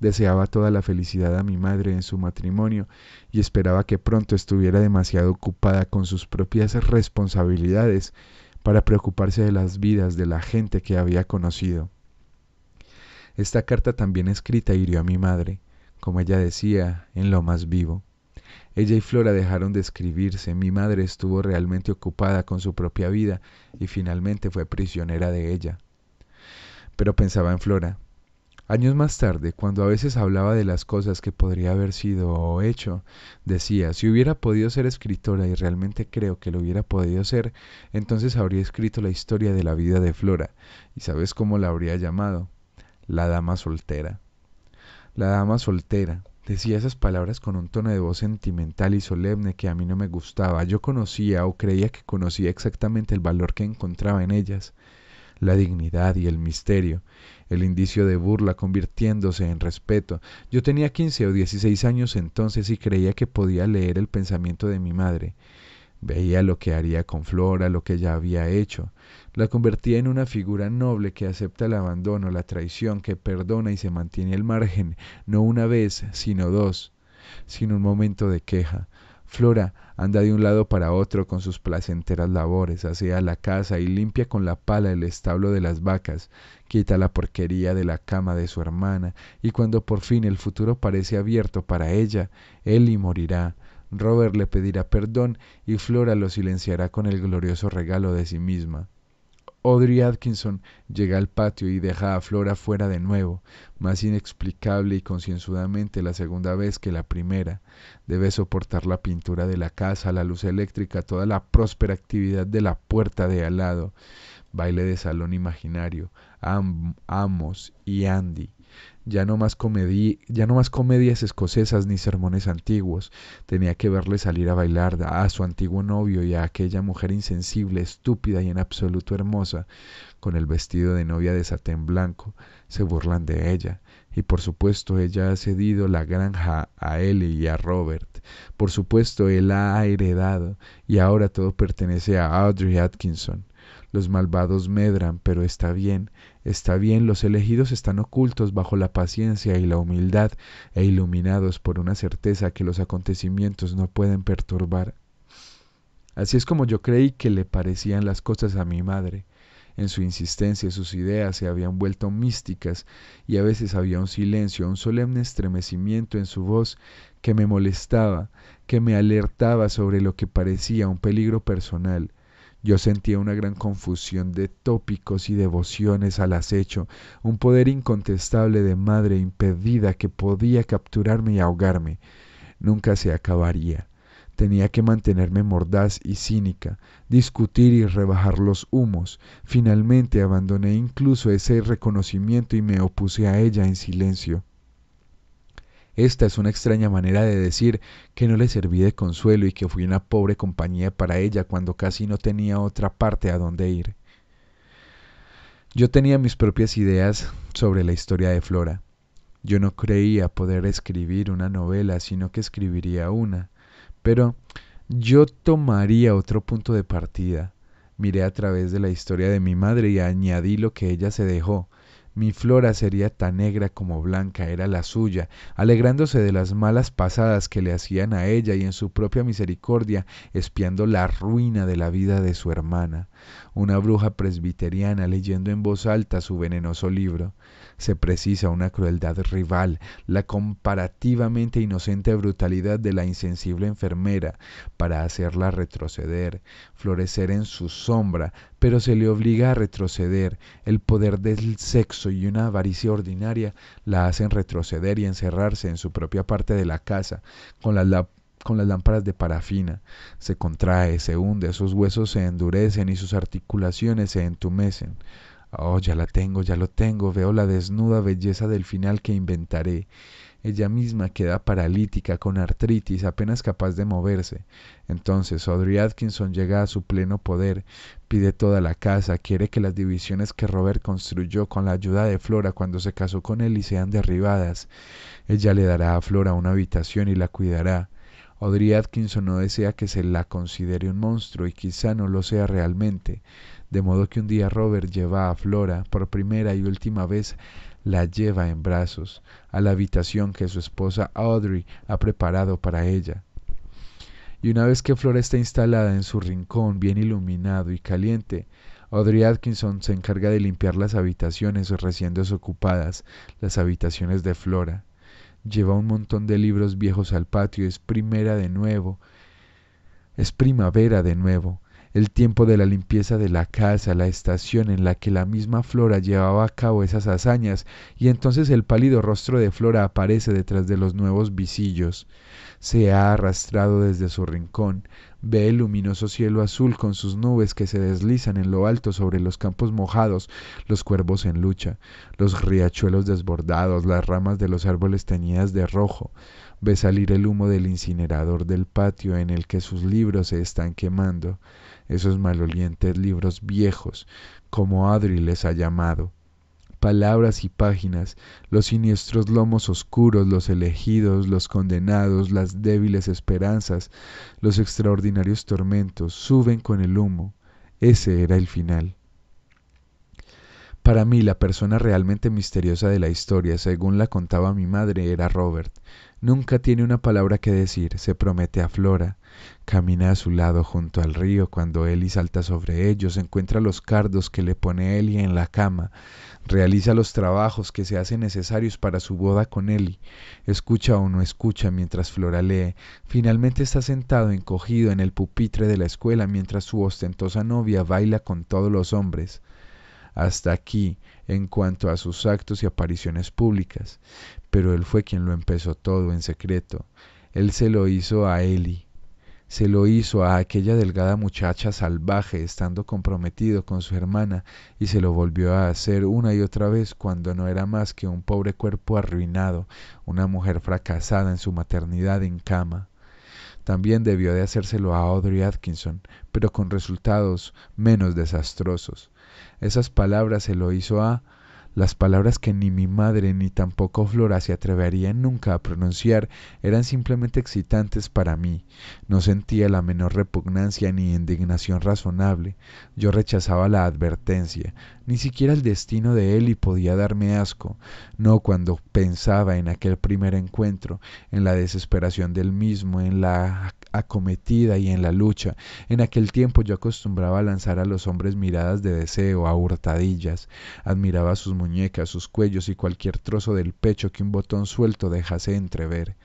Deseaba toda la felicidad a mi madre en su matrimonio y esperaba que pronto estuviera demasiado ocupada con sus propias responsabilidades para preocuparse de las vidas de la gente que había conocido. Esta carta también escrita hirió a mi madre, como ella decía, en lo más vivo. Ella y Flora dejaron de escribirse, mi madre estuvo realmente ocupada con su propia vida y finalmente fue prisionera de ella. Pero pensaba en Flora, Años más tarde, cuando a veces hablaba de las cosas que podría haber sido o hecho, decía, si hubiera podido ser escritora y realmente creo que lo hubiera podido ser, entonces habría escrito la historia de la vida de Flora, y sabes cómo la habría llamado, la dama soltera. La dama soltera, Decía esas palabras con un tono de voz sentimental y solemne que a mí no me gustaba. Yo conocía o creía que conocía exactamente el valor que encontraba en ellas, la dignidad y el misterio, el indicio de burla convirtiéndose en respeto. Yo tenía quince o dieciséis años entonces y creía que podía leer el pensamiento de mi madre. Veía lo que haría con Flora, lo que ya había hecho. La convertía en una figura noble que acepta el abandono, la traición, que perdona y se mantiene al margen, no una vez, sino dos, sin un momento de queja, Flora anda de un lado para otro con sus placenteras labores, asea la casa y limpia con la pala el establo de las vacas, quita la porquería de la cama de su hermana, y cuando por fin el futuro parece abierto para ella, Ellie morirá, Robert le pedirá perdón y Flora lo silenciará con el glorioso regalo de sí misma. Audrey Atkinson llega al patio y deja a Flora fuera de nuevo, más inexplicable y concienzudamente la segunda vez que la primera. Debe soportar la pintura de la casa, la luz eléctrica, toda la próspera actividad de la puerta de al lado, baile de salón imaginario, Amos y Andy, ya no, más ya no más comedias escocesas ni sermones antiguos. Tenía que verle salir a bailar a su antiguo novio y a aquella mujer insensible, estúpida y en absoluto hermosa, con el vestido de novia de satén blanco. Se burlan de ella. Y por supuesto ella ha cedido la granja a él y a Robert. Por supuesto él la ha heredado y ahora todo pertenece a Audrey Atkinson. Los malvados medran, pero está bien, está bien, los elegidos están ocultos bajo la paciencia y la humildad e iluminados por una certeza que los acontecimientos no pueden perturbar. Así es como yo creí que le parecían las cosas a mi madre. En su insistencia sus ideas se habían vuelto místicas y a veces había un silencio, un solemne estremecimiento en su voz que me molestaba, que me alertaba sobre lo que parecía un peligro personal. Yo sentía una gran confusión de tópicos y devociones al acecho, un poder incontestable de madre impedida que podía capturarme y ahogarme. Nunca se acabaría. Tenía que mantenerme mordaz y cínica, discutir y rebajar los humos. Finalmente abandoné incluso ese reconocimiento y me opuse a ella en silencio. Esta es una extraña manera de decir que no le serví de consuelo y que fui una pobre compañía para ella cuando casi no tenía otra parte a donde ir. Yo tenía mis propias ideas sobre la historia de Flora. Yo no creía poder escribir una novela, sino que escribiría una. Pero yo tomaría otro punto de partida. Miré a través de la historia de mi madre y añadí lo que ella se dejó, mi flora sería tan negra como blanca era la suya, alegrándose de las malas pasadas que le hacían a ella y en su propia misericordia espiando la ruina de la vida de su hermana, una bruja presbiteriana leyendo en voz alta su venenoso libro se precisa una crueldad rival, la comparativamente inocente brutalidad de la insensible enfermera, para hacerla retroceder, florecer en su sombra, pero se le obliga a retroceder, el poder del sexo y una avaricia ordinaria la hacen retroceder y encerrarse en su propia parte de la casa, con las con las lámparas de parafina. Se contrae, se hunde, sus huesos se endurecen y sus articulaciones se entumecen. Oh, ya la tengo, ya lo tengo, veo la desnuda belleza del final que inventaré. Ella misma queda paralítica, con artritis, apenas capaz de moverse. Entonces Audrey Atkinson llega a su pleno poder, pide toda la casa, quiere que las divisiones que Robert construyó con la ayuda de Flora cuando se casó con él y sean derribadas. Ella le dará a Flora una habitación y la cuidará. Audrey Atkinson no desea que se la considere un monstruo y quizá no lo sea realmente de modo que un día Robert lleva a Flora, por primera y última vez, la lleva en brazos, a la habitación que su esposa Audrey ha preparado para ella. Y una vez que Flora está instalada en su rincón bien iluminado y caliente, Audrey Atkinson se encarga de limpiar las habitaciones recién desocupadas, las habitaciones de Flora. Lleva un montón de libros viejos al patio, es primera de nuevo, es primavera de nuevo, el tiempo de la limpieza de la casa, la estación en la que la misma Flora llevaba a cabo esas hazañas, y entonces el pálido rostro de Flora aparece detrás de los nuevos visillos. Se ha arrastrado desde su rincón, ve el luminoso cielo azul con sus nubes que se deslizan en lo alto sobre los campos mojados, los cuervos en lucha, los riachuelos desbordados, las ramas de los árboles teñidas de rojo, ve salir el humo del incinerador del patio en el que sus libros se están quemando, esos malolientes libros viejos, como Adri les ha llamado. Palabras y páginas, los siniestros lomos oscuros, los elegidos, los condenados, las débiles esperanzas, los extraordinarios tormentos, suben con el humo. Ese era el final. Para mí la persona realmente misteriosa de la historia, según la contaba mi madre, era Robert, Nunca tiene una palabra que decir, se promete a Flora. Camina a su lado junto al río cuando Eli salta sobre ellos, encuentra los cardos que le pone Eli en la cama, realiza los trabajos que se hacen necesarios para su boda con Eli, escucha o no escucha mientras Flora lee, finalmente está sentado encogido en el pupitre de la escuela mientras su ostentosa novia baila con todos los hombres hasta aquí en cuanto a sus actos y apariciones públicas, pero él fue quien lo empezó todo en secreto. Él se lo hizo a Eli, se lo hizo a aquella delgada muchacha salvaje estando comprometido con su hermana y se lo volvió a hacer una y otra vez cuando no era más que un pobre cuerpo arruinado, una mujer fracasada en su maternidad en cama. También debió de hacérselo a Audrey Atkinson, pero con resultados menos desastrosos. Esas palabras se lo hizo a las palabras que ni mi madre ni tampoco Flora se atreverían nunca a pronunciar eran simplemente excitantes para mí. No sentía la menor repugnancia ni indignación razonable. Yo rechazaba la advertencia. Ni siquiera el destino de él y podía darme asco. No cuando pensaba en aquel primer encuentro, en la desesperación del mismo, en la acometida y en la lucha. En aquel tiempo yo acostumbraba a lanzar a los hombres miradas de deseo, a hurtadillas. Admiraba sus muñecas, sus cuellos y cualquier trozo del pecho que un botón suelto dejase entrever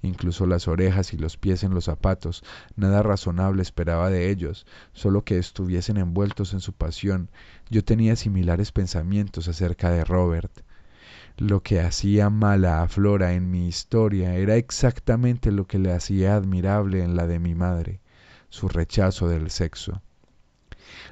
incluso las orejas y los pies en los zapatos, nada razonable esperaba de ellos, solo que estuviesen envueltos en su pasión. Yo tenía similares pensamientos acerca de Robert. Lo que hacía mala a Flora en mi historia era exactamente lo que le hacía admirable en la de mi madre, su rechazo del sexo.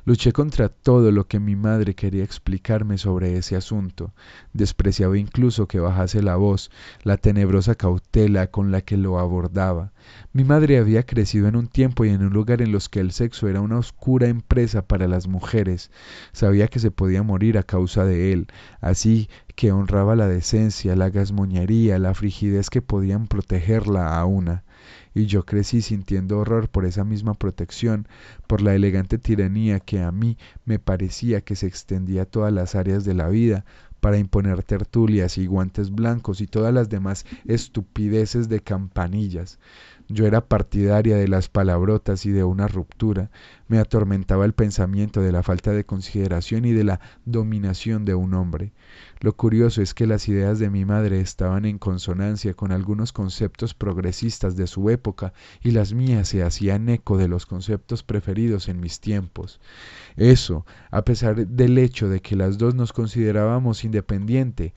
Luché contra todo lo que mi madre quería explicarme sobre ese asunto. Despreciaba incluso que bajase la voz, la tenebrosa cautela con la que lo abordaba. Mi madre había crecido en un tiempo y en un lugar en los que el sexo era una oscura empresa para las mujeres. Sabía que se podía morir a causa de él, así que honraba la decencia, la gasmoñería, la frigidez que podían protegerla a una y yo crecí sintiendo horror por esa misma protección, por la elegante tiranía que a mí me parecía que se extendía a todas las áreas de la vida, para imponer tertulias y guantes blancos y todas las demás estupideces de campanillas. Yo era partidaria de las palabrotas y de una ruptura. Me atormentaba el pensamiento de la falta de consideración y de la dominación de un hombre. Lo curioso es que las ideas de mi madre estaban en consonancia con algunos conceptos progresistas de su época y las mías se hacían eco de los conceptos preferidos en mis tiempos. Eso, a pesar del hecho de que las dos nos considerábamos independientes,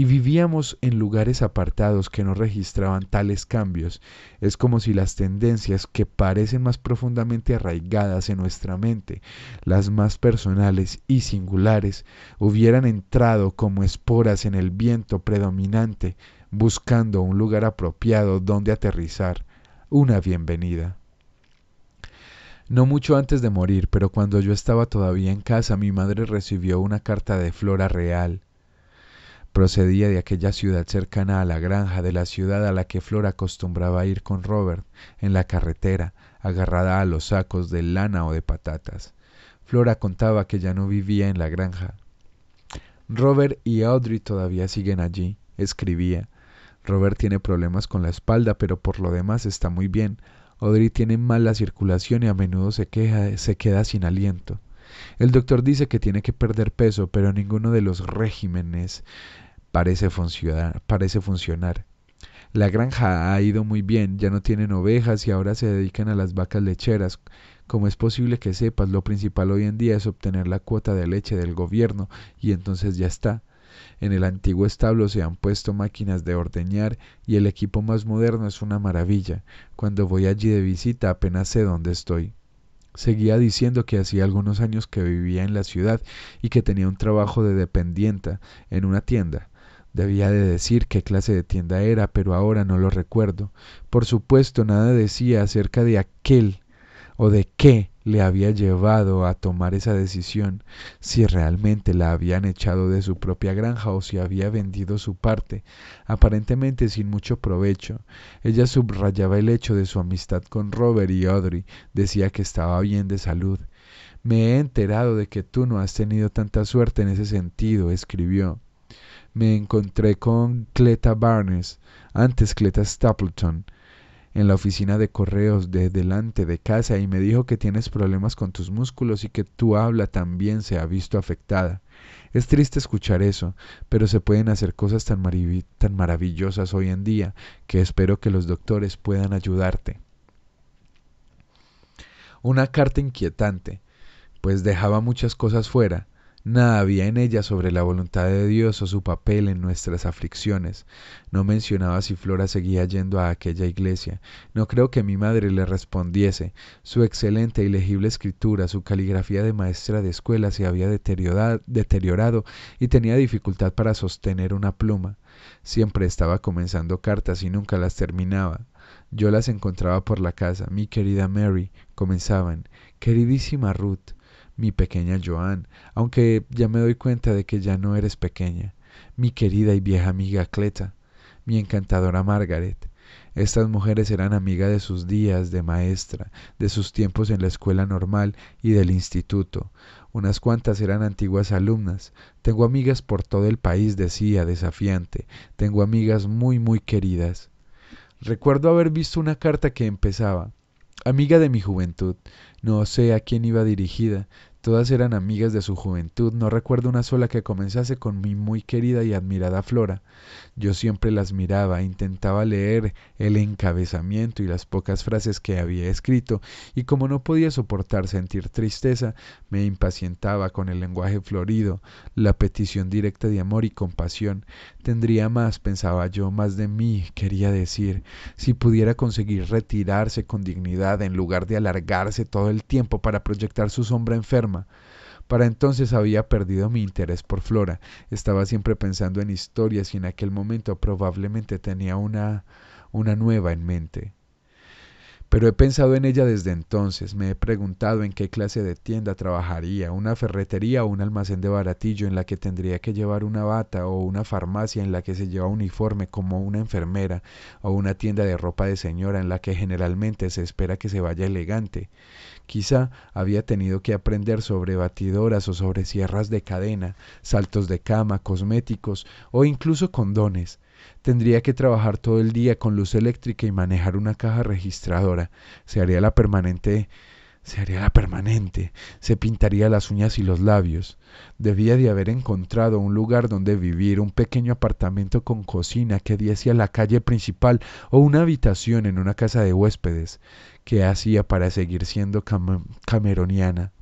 y vivíamos en lugares apartados que no registraban tales cambios. Es como si las tendencias que parecen más profundamente arraigadas en nuestra mente, las más personales y singulares, hubieran entrado como esporas en el viento predominante, buscando un lugar apropiado donde aterrizar, una bienvenida. No mucho antes de morir, pero cuando yo estaba todavía en casa, mi madre recibió una carta de Flora Real, Procedía de aquella ciudad cercana a la granja, de la ciudad a la que Flora acostumbraba ir con Robert, en la carretera, agarrada a los sacos de lana o de patatas. Flora contaba que ya no vivía en la granja. Robert y Audrey todavía siguen allí, escribía. Robert tiene problemas con la espalda, pero por lo demás está muy bien. Audrey tiene mala circulación y a menudo se, queja, se queda sin aliento. El doctor dice que tiene que perder peso, pero ninguno de los regímenes parece funcionar. La granja ha ido muy bien, ya no tienen ovejas y ahora se dedican a las vacas lecheras. Como es posible que sepas, lo principal hoy en día es obtener la cuota de leche del gobierno y entonces ya está. En el antiguo establo se han puesto máquinas de ordeñar y el equipo más moderno es una maravilla. Cuando voy allí de visita apenas sé dónde estoy. Seguía diciendo que hacía algunos años que vivía en la ciudad y que tenía un trabajo de dependienta en una tienda. Debía de decir qué clase de tienda era, pero ahora no lo recuerdo. Por supuesto, nada decía acerca de aquel o de qué le había llevado a tomar esa decisión, si realmente la habían echado de su propia granja o si había vendido su parte, aparentemente sin mucho provecho. Ella subrayaba el hecho de su amistad con Robert y Audrey, decía que estaba bien de salud. Me he enterado de que tú no has tenido tanta suerte en ese sentido, escribió. Me encontré con Cleta Barnes, antes Cleta Stapleton, en la oficina de correos de delante de casa y me dijo que tienes problemas con tus músculos y que tu habla también se ha visto afectada. Es triste escuchar eso, pero se pueden hacer cosas tan, tan maravillosas hoy en día que espero que los doctores puedan ayudarte. Una carta inquietante, pues dejaba muchas cosas fuera, Nada había en ella sobre la voluntad de Dios o su papel en nuestras aflicciones. No mencionaba si Flora seguía yendo a aquella iglesia. No creo que mi madre le respondiese. Su excelente y legible escritura, su caligrafía de maestra de escuela se había deteriorado y tenía dificultad para sostener una pluma. Siempre estaba comenzando cartas y nunca las terminaba. Yo las encontraba por la casa. Mi querida Mary, comenzaban. Queridísima Ruth mi pequeña Joan, aunque ya me doy cuenta de que ya no eres pequeña, mi querida y vieja amiga Cleta, mi encantadora Margaret. Estas mujeres eran amigas de sus días de maestra, de sus tiempos en la escuela normal y del instituto. Unas cuantas eran antiguas alumnas. Tengo amigas por todo el país, decía, desafiante. Tengo amigas muy, muy queridas. Recuerdo haber visto una carta que empezaba Amiga de mi juventud, no sé a quién iba dirigida, todas eran amigas de su juventud, no recuerdo una sola que comenzase con mi muy querida y admirada Flora. Yo siempre las miraba, intentaba leer el encabezamiento y las pocas frases que había escrito, y como no podía soportar sentir tristeza, me impacientaba con el lenguaje florido, la petición directa de amor y compasión. Tendría más, pensaba yo, más de mí, quería decir, si pudiera conseguir retirarse con dignidad en lugar de alargarse todo el tiempo para proyectar su sombra enferma para entonces había perdido mi interés por Flora. Estaba siempre pensando en historias y en aquel momento probablemente tenía una, una nueva en mente pero he pensado en ella desde entonces. Me he preguntado en qué clase de tienda trabajaría, una ferretería o un almacén de baratillo en la que tendría que llevar una bata o una farmacia en la que se lleva uniforme como una enfermera o una tienda de ropa de señora en la que generalmente se espera que se vaya elegante. Quizá había tenido que aprender sobre batidoras o sobre sierras de cadena, saltos de cama, cosméticos o incluso condones. Tendría que trabajar todo el día con luz eléctrica y manejar una caja registradora. Se haría la permanente se haría la permanente, se pintaría las uñas y los labios. Debía de haber encontrado un lugar donde vivir, un pequeño apartamento con cocina que diese a la calle principal o una habitación en una casa de huéspedes. ¿Qué hacía para seguir siendo cameroniana?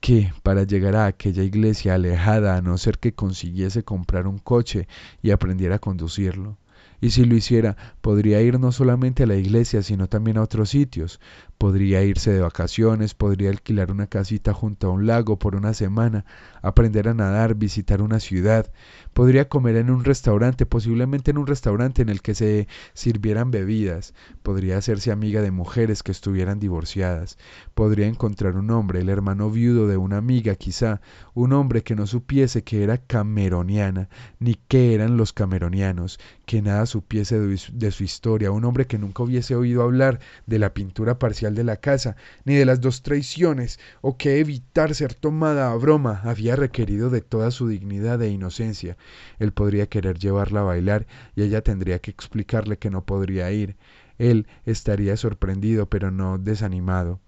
que para llegar a aquella iglesia alejada a no ser que consiguiese comprar un coche y aprendiera a conducirlo. Y si lo hiciera, podría ir no solamente a la iglesia, sino también a otros sitios, Podría irse de vacaciones, podría alquilar una casita junto a un lago por una semana, aprender a nadar, visitar una ciudad, podría comer en un restaurante, posiblemente en un restaurante en el que se sirvieran bebidas, podría hacerse amiga de mujeres que estuvieran divorciadas, podría encontrar un hombre, el hermano viudo de una amiga quizá, un hombre que no supiese que era cameroniana, ni que eran los cameronianos, que nada supiese de su historia, un hombre que nunca hubiese oído hablar de la pintura parcial de la casa, ni de las dos traiciones, o que evitar ser tomada a broma había requerido de toda su dignidad e inocencia. Él podría querer llevarla a bailar y ella tendría que explicarle que no podría ir. Él estaría sorprendido, pero no desanimado.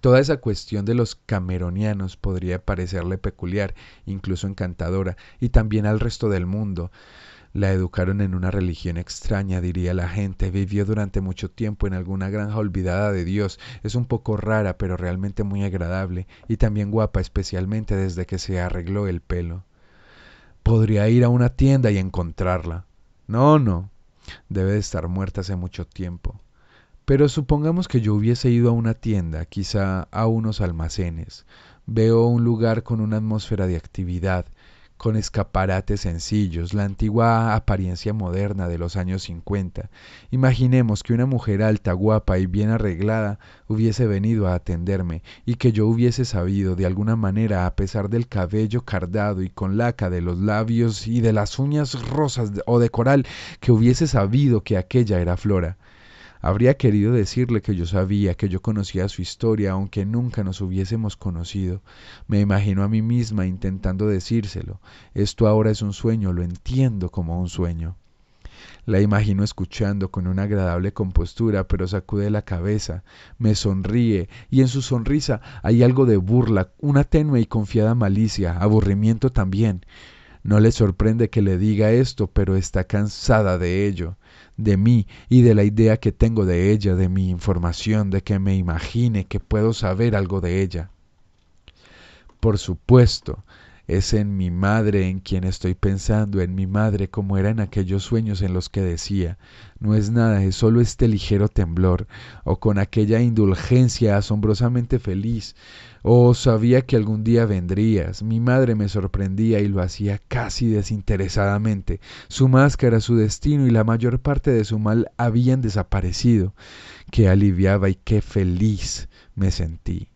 Toda esa cuestión de los cameronianos podría parecerle peculiar, incluso encantadora, y también al resto del mundo. La educaron en una religión extraña, diría la gente. Vivió durante mucho tiempo en alguna granja olvidada de Dios. Es un poco rara, pero realmente muy agradable, y también guapa, especialmente desde que se arregló el pelo. Podría ir a una tienda y encontrarla. No, no. Debe de estar muerta hace mucho tiempo. Pero supongamos que yo hubiese ido a una tienda, quizá a unos almacenes. Veo un lugar con una atmósfera de actividad, con escaparates sencillos, la antigua apariencia moderna de los años 50. Imaginemos que una mujer alta, guapa y bien arreglada hubiese venido a atenderme y que yo hubiese sabido de alguna manera, a pesar del cabello cardado y con laca de los labios y de las uñas rosas o de coral, que hubiese sabido que aquella era Flora. Habría querido decirle que yo sabía, que yo conocía su historia, aunque nunca nos hubiésemos conocido. Me imagino a mí misma intentando decírselo. Esto ahora es un sueño, lo entiendo como un sueño. La imagino escuchando con una agradable compostura, pero sacude la cabeza, me sonríe, y en su sonrisa hay algo de burla, una tenue y confiada malicia, aburrimiento también. No le sorprende que le diga esto, pero está cansada de ello de mí y de la idea que tengo de ella, de mi información, de que me imagine que puedo saber algo de ella. Por supuesto, es en mi madre en quien estoy pensando, en mi madre como era en aquellos sueños en los que decía, no es nada, es solo este ligero temblor, o con aquella indulgencia asombrosamente feliz, o sabía que algún día vendrías, mi madre me sorprendía y lo hacía casi desinteresadamente, su máscara, su destino y la mayor parte de su mal habían desaparecido, qué aliviaba y qué feliz me sentí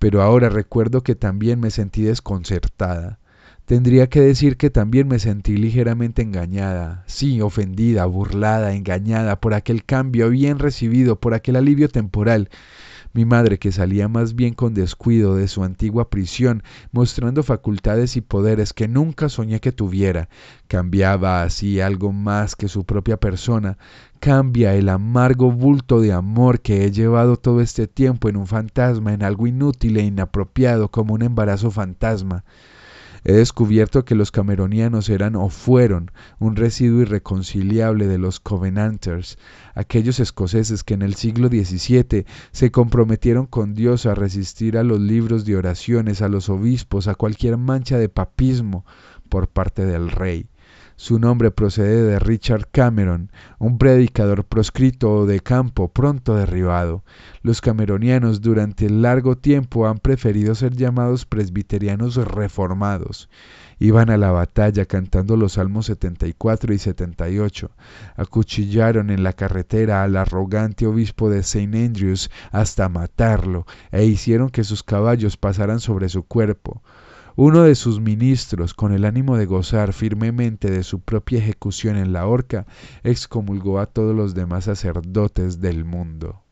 pero ahora recuerdo que también me sentí desconcertada. Tendría que decir que también me sentí ligeramente engañada, sí, ofendida, burlada, engañada por aquel cambio bien recibido, por aquel alivio temporal, mi madre, que salía más bien con descuido de su antigua prisión, mostrando facultades y poderes que nunca soñé que tuviera, cambiaba así algo más que su propia persona, cambia el amargo bulto de amor que he llevado todo este tiempo en un fantasma, en algo inútil e inapropiado como un embarazo fantasma. He descubierto que los cameronianos eran o fueron un residuo irreconciliable de los Covenanters, aquellos escoceses que en el siglo XVII se comprometieron con Dios a resistir a los libros de oraciones, a los obispos, a cualquier mancha de papismo por parte del rey. Su nombre procede de Richard Cameron, un predicador proscrito de campo pronto derribado. Los cameronianos durante largo tiempo han preferido ser llamados presbiterianos reformados. Iban a la batalla cantando los Salmos 74 y 78. Acuchillaron en la carretera al arrogante obispo de St. Andrews hasta matarlo e hicieron que sus caballos pasaran sobre su cuerpo. Uno de sus ministros, con el ánimo de gozar firmemente de su propia ejecución en la horca, excomulgó a todos los demás sacerdotes del mundo.